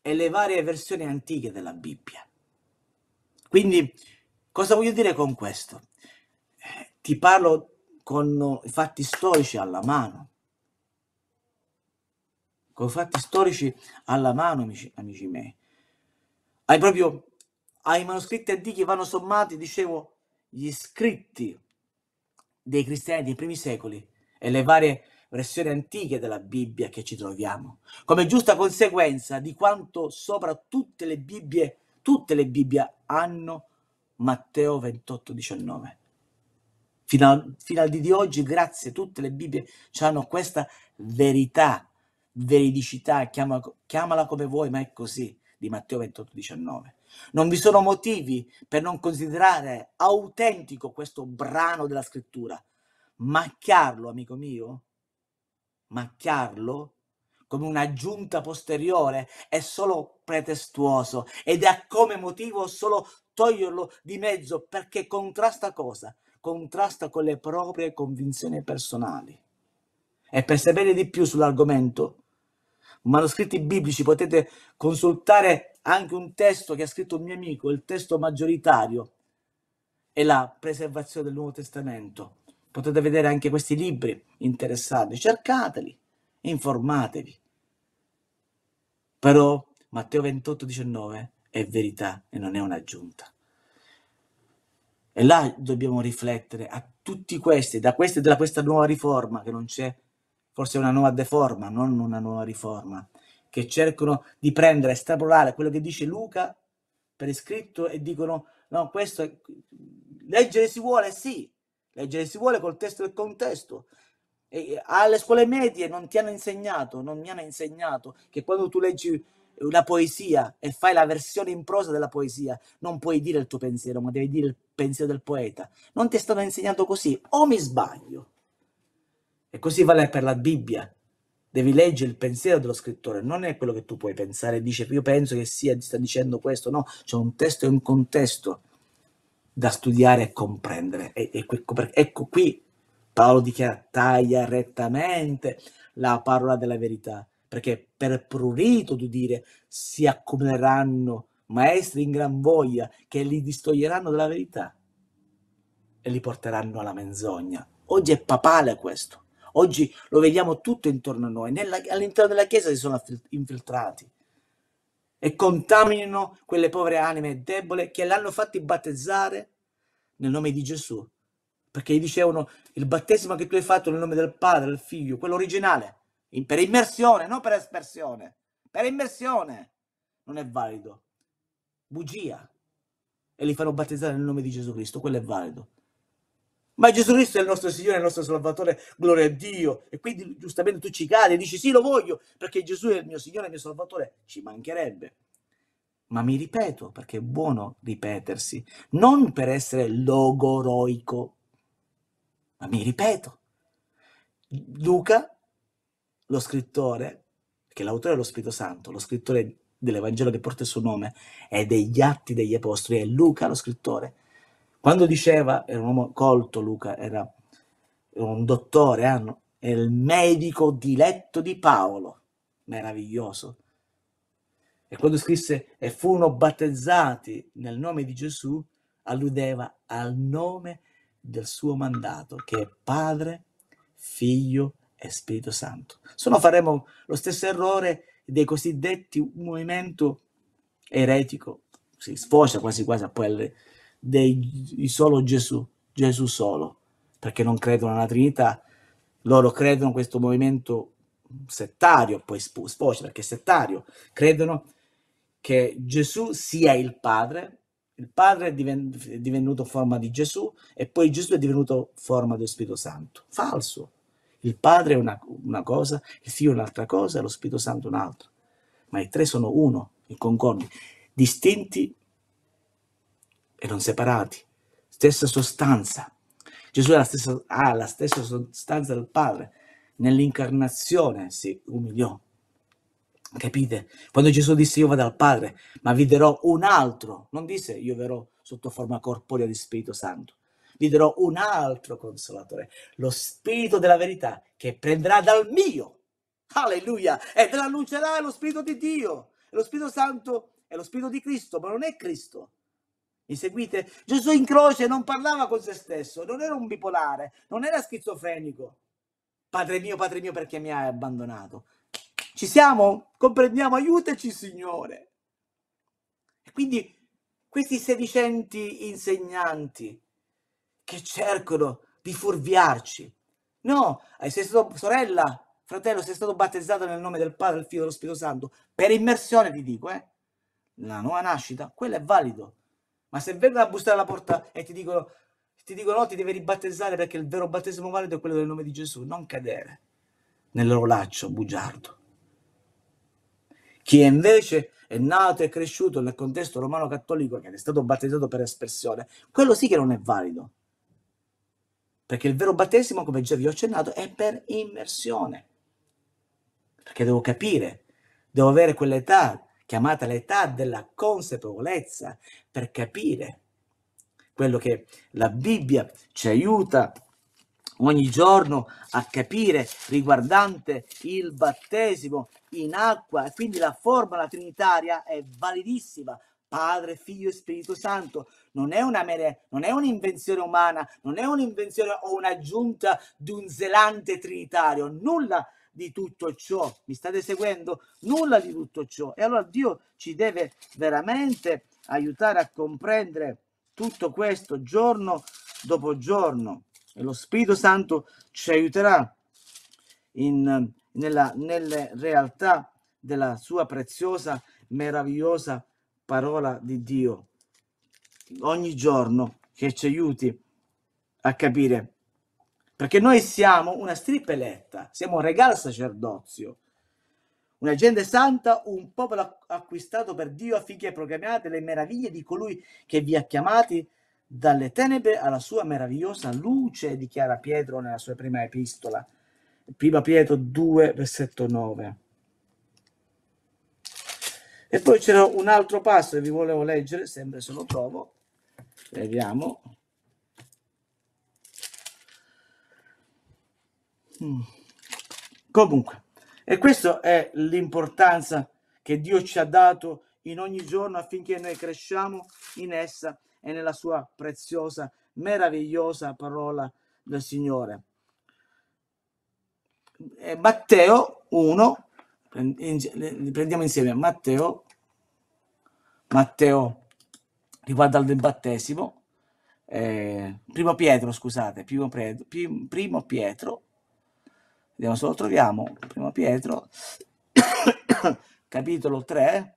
e le varie versioni antiche della Bibbia. Quindi, cosa voglio dire con questo? Eh, ti parlo con i fatti storici alla mano. Con i fatti storici alla mano, amici, amici miei. Hai proprio ai manoscritti antichi vanno sommati, dicevo, gli scritti dei cristiani dei primi secoli e le varie versioni antiche della Bibbia che ci troviamo, come giusta conseguenza di quanto sopra tutte le Bibbie, tutte le Bibbie hanno Matteo 28, 19. Fino, a, fino al di, di oggi, grazie, tutte le Bibbie hanno questa verità, veridicità, chiama, chiamala come vuoi, ma è così, di Matteo 28, 19. Non vi sono motivi per non considerare autentico questo brano della scrittura, macchiarlo, amico mio, Macchiarlo come un'aggiunta posteriore è solo pretestuoso ed ha come motivo solo toglierlo di mezzo perché contrasta cosa? Contrasta con le proprie convinzioni personali. E per sapere di più sull'argomento, manoscritti biblici potete consultare anche un testo che ha scritto un mio amico, il testo maggioritario e la preservazione del Nuovo Testamento Potete vedere anche questi libri interessati, cercateli, informatevi. Però Matteo 28, 19 è verità e non è un'aggiunta. E là dobbiamo riflettere a tutti questi, da, questi, da questa nuova riforma che non c'è, forse una nuova deforma, non una nuova riforma, che cercano di prendere, estrapolare quello che dice Luca per iscritto e dicono no, questo è, leggere si vuole, sì, leggere si vuole col testo e contesto. E alle scuole medie non ti hanno insegnato, non mi hanno insegnato che quando tu leggi una poesia e fai la versione in prosa della poesia, non puoi dire il tuo pensiero, ma devi dire il pensiero del poeta. Non ti è stato insegnato così, o mi sbaglio. E così vale per la Bibbia. Devi leggere il pensiero dello scrittore, non è quello che tu puoi pensare, dice io penso che sia, sta dicendo questo, no, c'è un testo e un contesto da studiare e comprendere. E, e, ecco qui Paolo dichiara taglia rettamente la parola della verità, perché per prurito di dire si accumuleranno maestri in gran voglia che li distoglieranno dalla verità e li porteranno alla menzogna. Oggi è papale questo. Oggi lo vediamo tutto intorno a noi, all'interno della Chiesa si sono infiltrati e contaminino quelle povere anime debole che l'hanno fatti battezzare nel nome di Gesù. Perché gli dicevano il battesimo che tu hai fatto nel nome del Padre, del Figlio, quello originale, per immersione, non per espersione, per immersione, non è valido. Bugia. E li fanno battezzare nel nome di Gesù Cristo, quello è valido. Ma Gesù Cristo è il nostro Signore, il nostro Salvatore, gloria a Dio. E quindi giustamente tu ci cadi e dici sì, lo voglio, perché Gesù è il mio Signore, il mio Salvatore, ci mancherebbe. Ma mi ripeto, perché è buono ripetersi, non per essere logoroico, ma mi ripeto. Luca, lo scrittore, che è l'autore dello Spirito Santo, lo scrittore dell'Evangelo che porta il suo nome, e degli atti degli Apostoli, è Luca lo scrittore, quando diceva, era un uomo colto Luca, era un dottore, eh, è il medico diletto di Paolo, meraviglioso. E quando scrisse e furono battezzati nel nome di Gesù, alludeva al nome del suo mandato, che è Padre, Figlio e Spirito Santo. Se no faremo lo stesso errore dei cosiddetti movimento eretico, si sfocia quasi quasi a poi alle di solo Gesù, Gesù solo, perché non credono alla Trinità, loro credono questo movimento settario, poi sfocia perché è settario, credono che Gesù sia il Padre, il Padre è, diven- è divenuto forma di Gesù e poi Gesù è divenuto forma dello Spirito Santo. Falso. Il Padre è una, una cosa, il Figlio è un'altra cosa, lo Spirito Santo è un'altra. Ma i tre sono uno, i concordi, distinti e non separati, stessa sostanza. Gesù ha la stessa, ha la stessa sostanza del Padre, nell'incarnazione si umiliò. Capite? Quando Gesù disse io vado al Padre, ma vi darò un altro, non disse io verrò sotto forma corporea di Spirito Santo, vi darò un altro consolatore, lo Spirito della verità che prenderà dal mio, alleluia, e te l'annuncerà lo Spirito di Dio, lo Spirito Santo è lo Spirito di Cristo, ma non è Cristo, mi seguite? Gesù in croce non parlava con se stesso, non era un bipolare, non era schizofrenico. Padre mio, Padre mio, perché mi hai abbandonato? Ci siamo? Comprendiamo, aiutaci Signore. E quindi questi sedicenti insegnanti che cercano di furviarci. No, sei stato sorella, fratello, sei stato battezzato nel nome del Padre, del Figlio e dello Spirito Santo. Per immersione ti dico, eh? La nuova nascita, quello è valido ma se vengono a bussare alla porta e ti dicono, ti dicono no, ti devi ribattezzare perché il vero battesimo valido è quello del nome di Gesù, non cadere nel loro laccio bugiardo. Chi è invece è nato e cresciuto nel contesto romano-cattolico, che è stato battezzato per espressione, quello sì che non è valido. Perché il vero battesimo, come già vi ho accennato, è per immersione. Perché devo capire, devo avere quell'età chiamata l'età della consapevolezza, per capire quello che la Bibbia ci aiuta ogni giorno a capire riguardante il battesimo in acqua. e Quindi la formula trinitaria è validissima. Padre, Figlio e Spirito Santo non è, una mere, non è un'invenzione umana, non è un'invenzione o un'aggiunta di un zelante trinitario, nulla di tutto ciò. Mi state seguendo? Nulla di tutto ciò. E allora Dio ci deve veramente aiutare a comprendere tutto questo giorno dopo giorno. E lo Spirito Santo ci aiuterà in, nella, nelle realtà della sua preziosa, meravigliosa parola di Dio. Ogni giorno che ci aiuti a capire perché noi siamo una strippa eletta, siamo un regalo sacerdozio, una gente santa, un popolo acquistato per Dio affinché proclamiate le meraviglie di colui che vi ha chiamati dalle tenebre alla sua meravigliosa luce, dichiara Pietro nella sua prima epistola. Prima Pietro 2, versetto 9. E poi c'era un altro passo che vi volevo leggere, sempre se lo trovo. Vediamo. Comunque, e questa è l'importanza che Dio ci ha dato in ogni giorno affinché noi cresciamo in essa e nella sua preziosa, meravigliosa parola del Signore. E Matteo 1, prendiamo insieme Matteo, Matteo riguardo al battesimo, eh, primo Pietro, scusate, primo, primo Pietro Vediamo se lo troviamo. Primo Pietro, capitolo 3,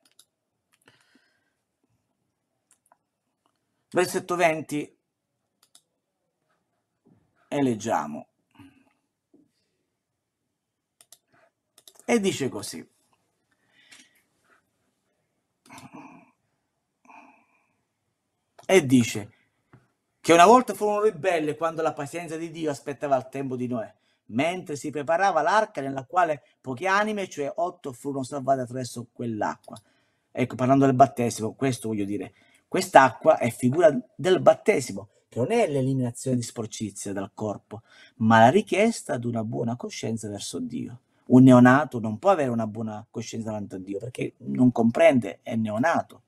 versetto 20 e leggiamo. E dice così. E dice che una volta furono ribelli quando la pazienza di Dio aspettava il tempo di Noè mentre si preparava l'arca nella quale poche anime, cioè otto, furono salvate attraverso quell'acqua. Ecco, parlando del battesimo, questo voglio dire, quest'acqua è figura del battesimo, che non è l'eliminazione di sporcizia dal corpo, ma la richiesta di una buona coscienza verso Dio. Un neonato non può avere una buona coscienza davanti a Dio perché non comprende, è neonato.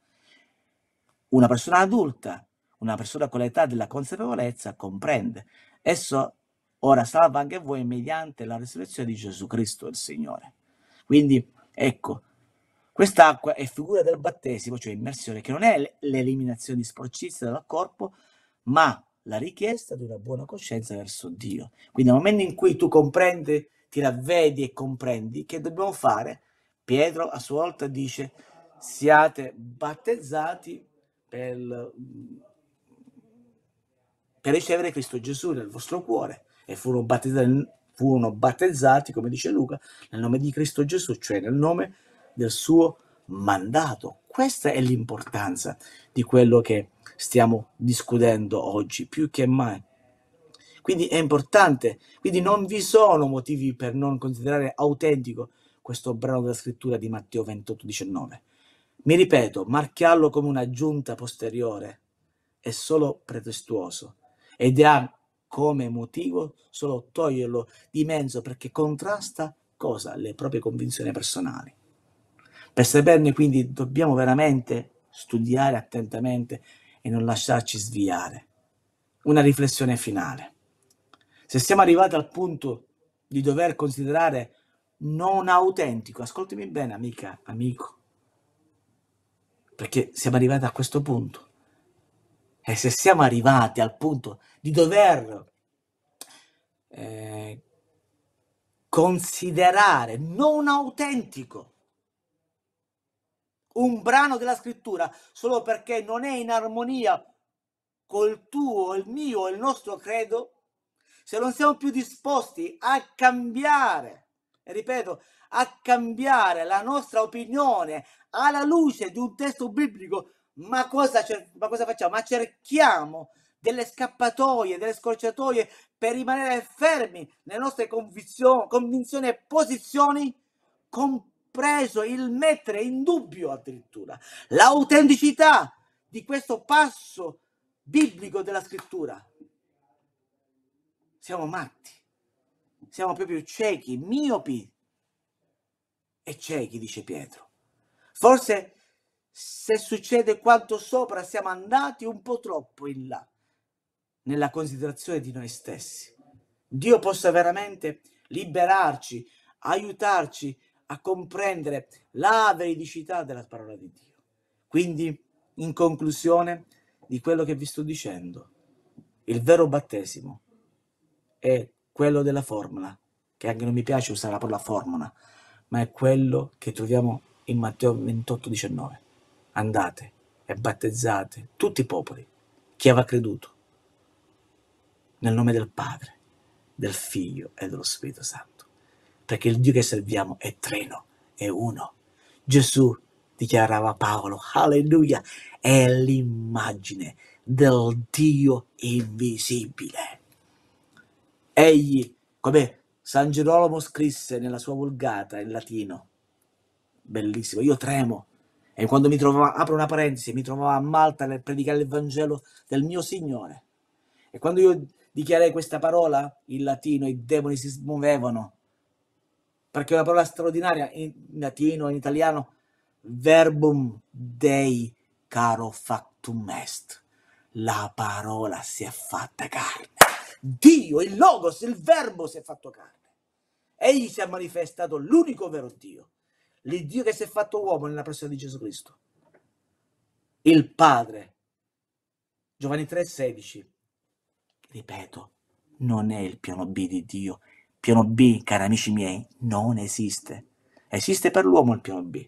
Una persona adulta, una persona con l'età della consapevolezza comprende. Esso ora salva anche voi mediante la resurrezione di Gesù Cristo il Signore. Quindi, ecco, quest'acqua è figura del battesimo, cioè immersione, che non è l'eliminazione di sporcizia dal corpo, ma la richiesta di una buona coscienza verso Dio. Quindi nel momento in cui tu comprendi, ti ravvedi e comprendi che dobbiamo fare, Pietro a sua volta dice siate battezzati per, per ricevere Cristo Gesù nel vostro cuore e furono battezzati, furono battezzati, come dice Luca, nel nome di Cristo Gesù, cioè nel nome del suo mandato. Questa è l'importanza di quello che stiamo discutendo oggi, più che mai. Quindi è importante, quindi non vi sono motivi per non considerare autentico questo brano della scrittura di Matteo 28, 19. Mi ripeto, marchiarlo come un'aggiunta posteriore è solo pretestuoso ed ha come motivo solo toglierlo di mezzo perché contrasta cosa? Le proprie convinzioni personali. Per saperne quindi dobbiamo veramente studiare attentamente e non lasciarci sviare. Una riflessione finale. Se siamo arrivati al punto di dover considerare non autentico, ascoltami bene amica, amico, perché siamo arrivati a questo punto. E se siamo arrivati al punto di dover eh, considerare non autentico un brano della scrittura solo perché non è in armonia col tuo, il mio, il nostro credo, se non siamo più disposti a cambiare, ripeto, a cambiare la nostra opinione alla luce di un testo biblico, ma cosa, ma cosa facciamo? Ma cerchiamo di delle scappatoie, delle scorciatoie per rimanere fermi nelle nostre convinzioni e posizioni, compreso il mettere in dubbio addirittura l'autenticità di questo passo biblico della scrittura. Siamo matti, siamo proprio ciechi, miopi e ciechi, dice Pietro. Forse se succede quanto sopra siamo andati un po' troppo in là nella considerazione di noi stessi. Dio possa veramente liberarci, aiutarci a comprendere la veridicità della parola di Dio. Quindi, in conclusione di quello che vi sto dicendo, il vero battesimo è quello della formula, che anche non mi piace usare la parola formula, ma è quello che troviamo in Matteo 28, 19. Andate e battezzate tutti i popoli, chi aveva creduto, nel nome del Padre, del Figlio e dello Spirito Santo. Perché il Dio che serviamo è treno, è uno. Gesù, dichiarava Paolo, alleluia, è l'immagine del Dio invisibile. Egli, come San Gerolamo scrisse nella sua Vulgata in latino, bellissimo, io tremo. E quando mi trovavo, apro una parentesi, mi trovavo a Malta nel predicare il Vangelo del mio Signore. E quando io dichiarai questa parola in latino i demoni si smuovevano, perché è una parola straordinaria in latino, in italiano, verbum dei caro factum est. La parola si è fatta carne. Dio, il logos, il verbo si è fatto carne. Egli si è manifestato l'unico vero Dio, l'Iddio che si è fatto uomo nella persona di Gesù Cristo. Il Padre. Giovanni 3,16 ripeto, non è il piano B di Dio. Piano B, cari amici miei, non esiste. Esiste per l'uomo il piano B,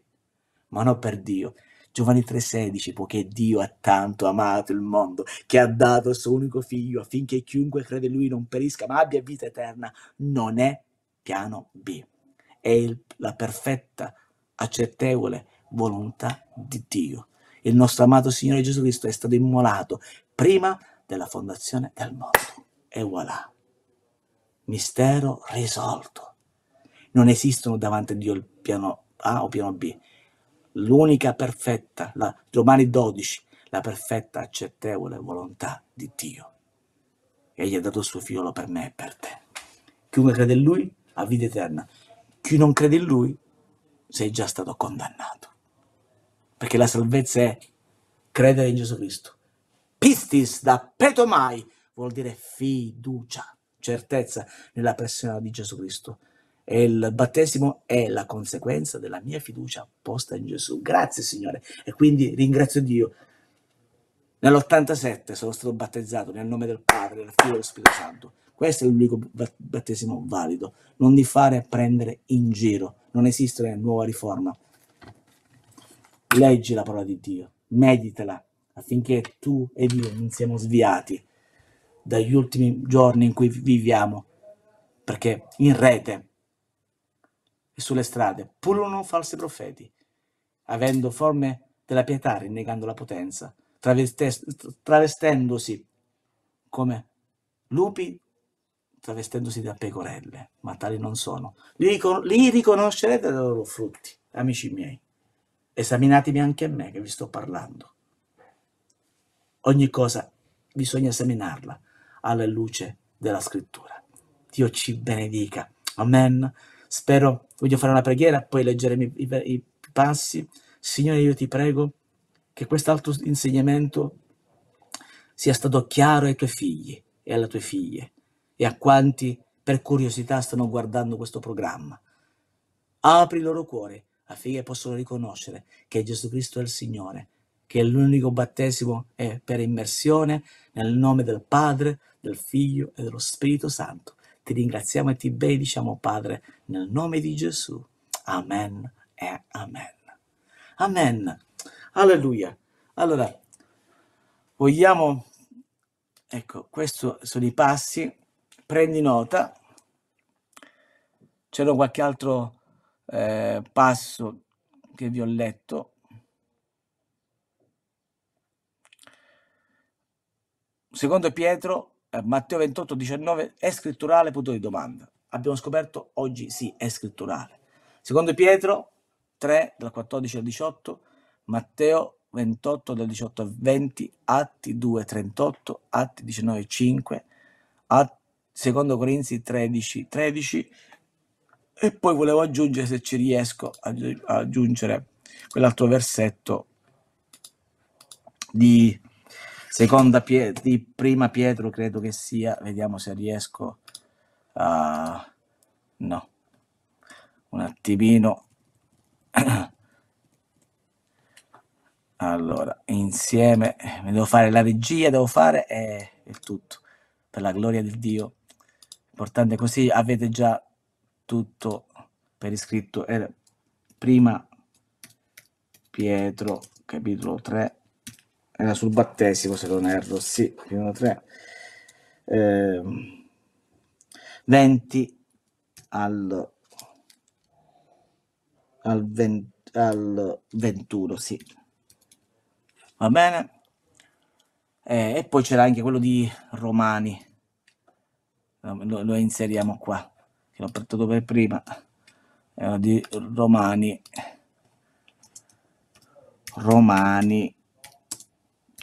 ma non per Dio. Giovanni 3,16, poiché Dio ha tanto amato il mondo, che ha dato il suo unico figlio affinché chiunque crede in lui non perisca, ma abbia vita eterna, non è piano B. È il, la perfetta, accettevole volontà di Dio. Il nostro amato Signore Gesù Cristo è stato immolato prima di della fondazione del mondo. E voilà. Mistero risolto. Non esistono davanti a Dio il piano A o piano B. L'unica perfetta, la domani 12, la perfetta, accettevole volontà di Dio. Egli ha dato il suo figlio per me e per te. Chiunque crede in lui ha vita eterna. Chi non crede in lui sei già stato condannato. Perché la salvezza è credere in Gesù Cristo pistis da petomai vuol dire fiducia, certezza nella pressione di Gesù Cristo. E il battesimo è la conseguenza della mia fiducia posta in Gesù. Grazie Signore. E quindi ringrazio Dio. Nell'87 sono stato battezzato nel nome del Padre, del Figlio e dello Spirito Santo. Questo è l'unico battesimo valido. Non di fare prendere in giro. Non esiste una nuova riforma. Leggi la parola di Dio, meditala, affinché tu ed io non siamo sviati dagli ultimi giorni in cui viviamo, perché in rete e sulle strade pullulano falsi profeti, avendo forme della pietà rinnegando la potenza, travestendosi come lupi, travestendosi da pecorelle, ma tali non sono. Li, li riconoscerete dai loro frutti, amici miei. Esaminatemi anche a me che vi sto parlando. Ogni cosa bisogna seminarla alla luce della scrittura. Dio ci benedica. Amen. Spero, voglio fare una preghiera, poi leggere i, i, i passi. Signore, io ti prego che quest'altro insegnamento sia stato chiaro ai tuoi figli e alle tue figlie e a quanti per curiosità stanno guardando questo programma. Apri il loro cuore affinché possano riconoscere che Gesù Cristo è il Signore che l'unico battesimo è per immersione nel nome del Padre, del Figlio e dello Spirito Santo. Ti ringraziamo e ti benediciamo, Padre, nel nome di Gesù. Amen e amen. Amen. Alleluia. Allora, vogliamo, ecco, questi sono i passi, prendi nota. C'era qualche altro eh, passo che vi ho letto, secondo Pietro, eh, Matteo 28, 19, è scritturale, punto di domanda. Abbiamo scoperto oggi sì, è scritturale. Secondo Pietro 3, dal 14 al 18, Matteo 28, dal 18 al 20, Atti 2, 38, Atti 19, 5, Atti, secondo Corinzi 13, 13, e poi volevo aggiungere, se ci riesco, aggiungere quell'altro versetto di Seconda pie- di prima Pietro credo che sia, vediamo se riesco a... no, un attimino. Allora, insieme devo fare la regia, devo fare eh, il tutto per la gloria di Dio. Importante così avete già tutto per iscritto. Era prima Pietro, capitolo 3, era sul battesimo se non erro, sì, primo tre. eh, 20 al, al, 20, al 21, sì, va bene? Eh, e poi c'era anche quello di Romani, lo, lo inseriamo qua, che l'ho portato per prima, eh, di Romani, Romani,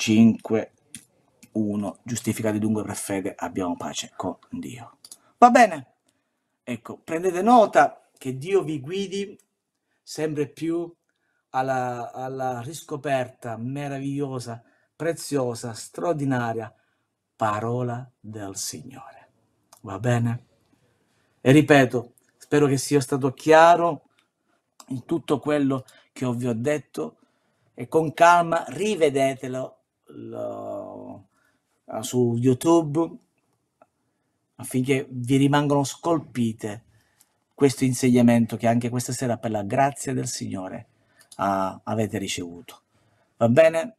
5, 1. Giustificati dunque per fede, abbiamo pace con Dio. Va bene? Ecco, prendete nota che Dio vi guidi sempre più alla, alla riscoperta meravigliosa, preziosa, straordinaria parola del Signore. Va bene? E ripeto, spero che sia stato chiaro in tutto quello che vi ho detto e con calma rivedetelo la, ah, su YouTube affinché vi rimangano scolpite questo insegnamento che anche questa sera per la grazia del Signore a, ah, avete ricevuto. Va bene?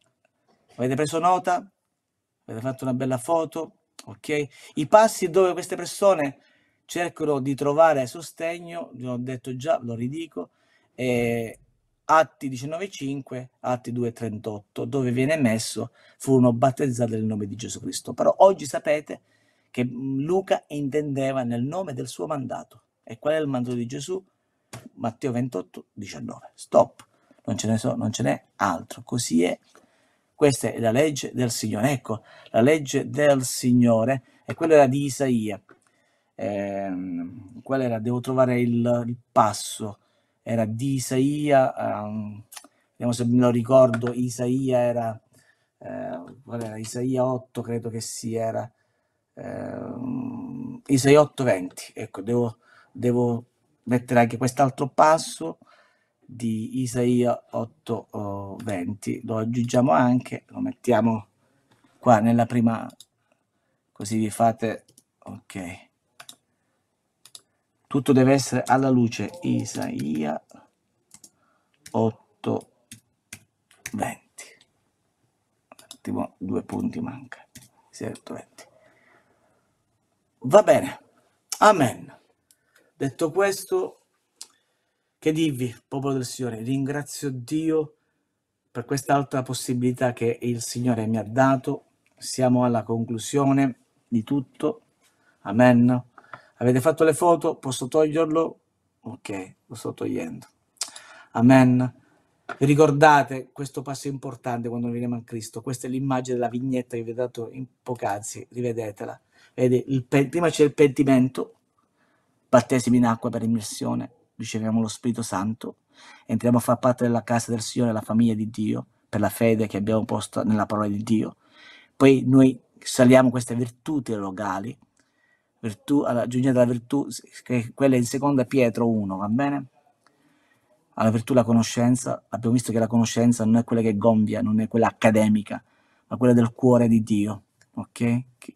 Avete preso nota? Avete fatto una bella foto? Ok? I passi dove queste persone cercano di trovare sostegno, vi ho detto già, lo ridico, e, eh, Atti 19.5, Atti 2.38, dove viene messo furono battezzati nel nome di Gesù Cristo. Però oggi sapete che mm, Luca intendeva nel nome del suo mandato. E qual è il mandato di Gesù? Matteo 28, 19. Stop, non ce, so, non ce n'è altro. Così è. Questa è la legge del Signore. Ecco, la legge del Signore e quella era di Isaia. Eh, qual era? Devo trovare il, il passo era di Isaia, um, vediamo se me lo ricordo, Isaia era, eh, qual era? Isaia 8 credo che sia, era, eh, Isaia 8 20, ecco devo, devo mettere anche quest'altro passo di Isaia 8 20, lo aggiungiamo anche, lo mettiamo qua nella prima, così vi fate, ok tutto deve essere alla luce. Isaia 8, 20. un Attimo, due punti manca. Isaia 8, 20. Va bene. Amen. Detto questo, che dirvi, popolo del Signore, ringrazio Dio per quest'altra possibilità che il Signore mi ha dato. Siamo alla conclusione di tutto. Amen. Avete fatto le foto? Posso toglierlo? Ok, lo sto togliendo. Amen. Ricordate questo passo importante quando veniamo a Cristo. Questa è l'immagine della vignetta che vi ho dato in poc'anzi, rivedetela. Vedi, il, prima c'è il pentimento, battesimo in acqua per immersione, riceviamo lo Spirito Santo, entriamo a far parte della casa del Signore, della famiglia di Dio, per la fede che abbiamo posto nella parola di Dio. Poi noi saliamo queste virtù teologali, virtù, aggiungete la virtù, che quella in seconda Pietro 1, va bene? Alla virtù la conoscenza, abbiamo visto che la conoscenza non è quella che gonfia, non è quella accademica, ma quella del cuore di Dio, ok? Che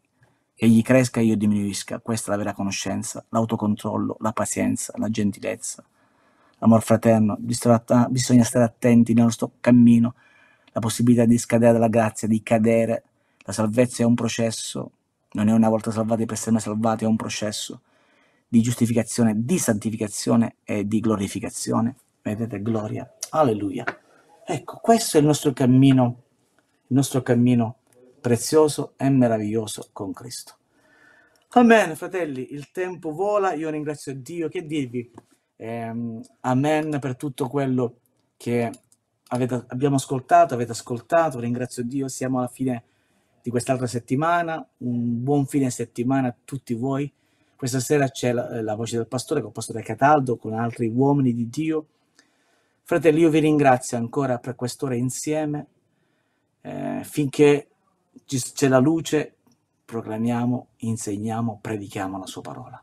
egli cresca e io diminuisca, questa è la vera conoscenza, l'autocontrollo, la pazienza, la gentilezza, l'amor fraterno, bisogna stare attenti nel nostro cammino, la possibilità di scadere dalla grazia, di cadere, la salvezza è un processo, non è una volta salvati per sempre salvati, è un processo di giustificazione, di santificazione e di glorificazione. Vedete, gloria, alleluia. Ecco, questo è il nostro cammino, il nostro cammino prezioso e meraviglioso con Cristo. Amen, fratelli, il tempo vola, io ringrazio Dio, che dirvi? Eh, amen per tutto quello che avete, abbiamo ascoltato, avete ascoltato, ringrazio Dio, siamo alla fine di quest'altra settimana, un buon fine settimana a tutti voi. Questa sera c'è la, eh, la voce del pastore con il pastore Cataldo, con altri uomini di Dio. Fratelli, io vi ringrazio ancora per quest'ora insieme. Eh, finché c'è la luce, proclamiamo, insegniamo, predichiamo la sua parola.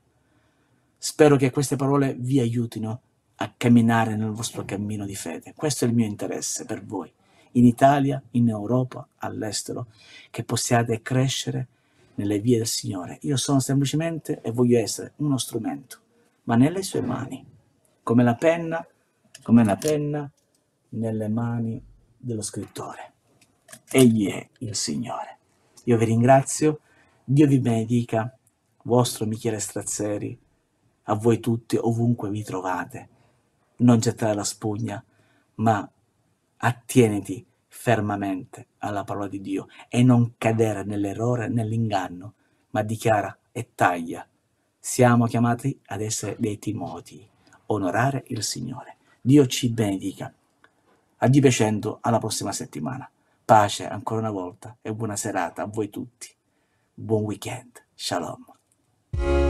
Spero che queste parole vi aiutino a camminare nel vostro cammino di fede. Questo è il mio interesse per voi in Italia, in Europa, all'estero, che possiate crescere nelle vie del Signore. Io sono semplicemente e voglio essere uno strumento, ma nelle sue mani, come la penna, come la penna nelle mani dello scrittore. Egli è il Signore. Io vi ringrazio, Dio vi benedica, vostro Michele Strazzeri, a voi tutti ovunque vi trovate. Non gettare la spugna, ma Attieniti fermamente alla parola di Dio e non cadere nell'errore, nell'inganno, ma dichiara e taglia. Siamo chiamati ad essere dei timoti, onorare il Signore. Dio ci benedica. Addio piacendo, alla prossima settimana. Pace ancora una volta e buona serata a voi tutti. Buon weekend. Shalom.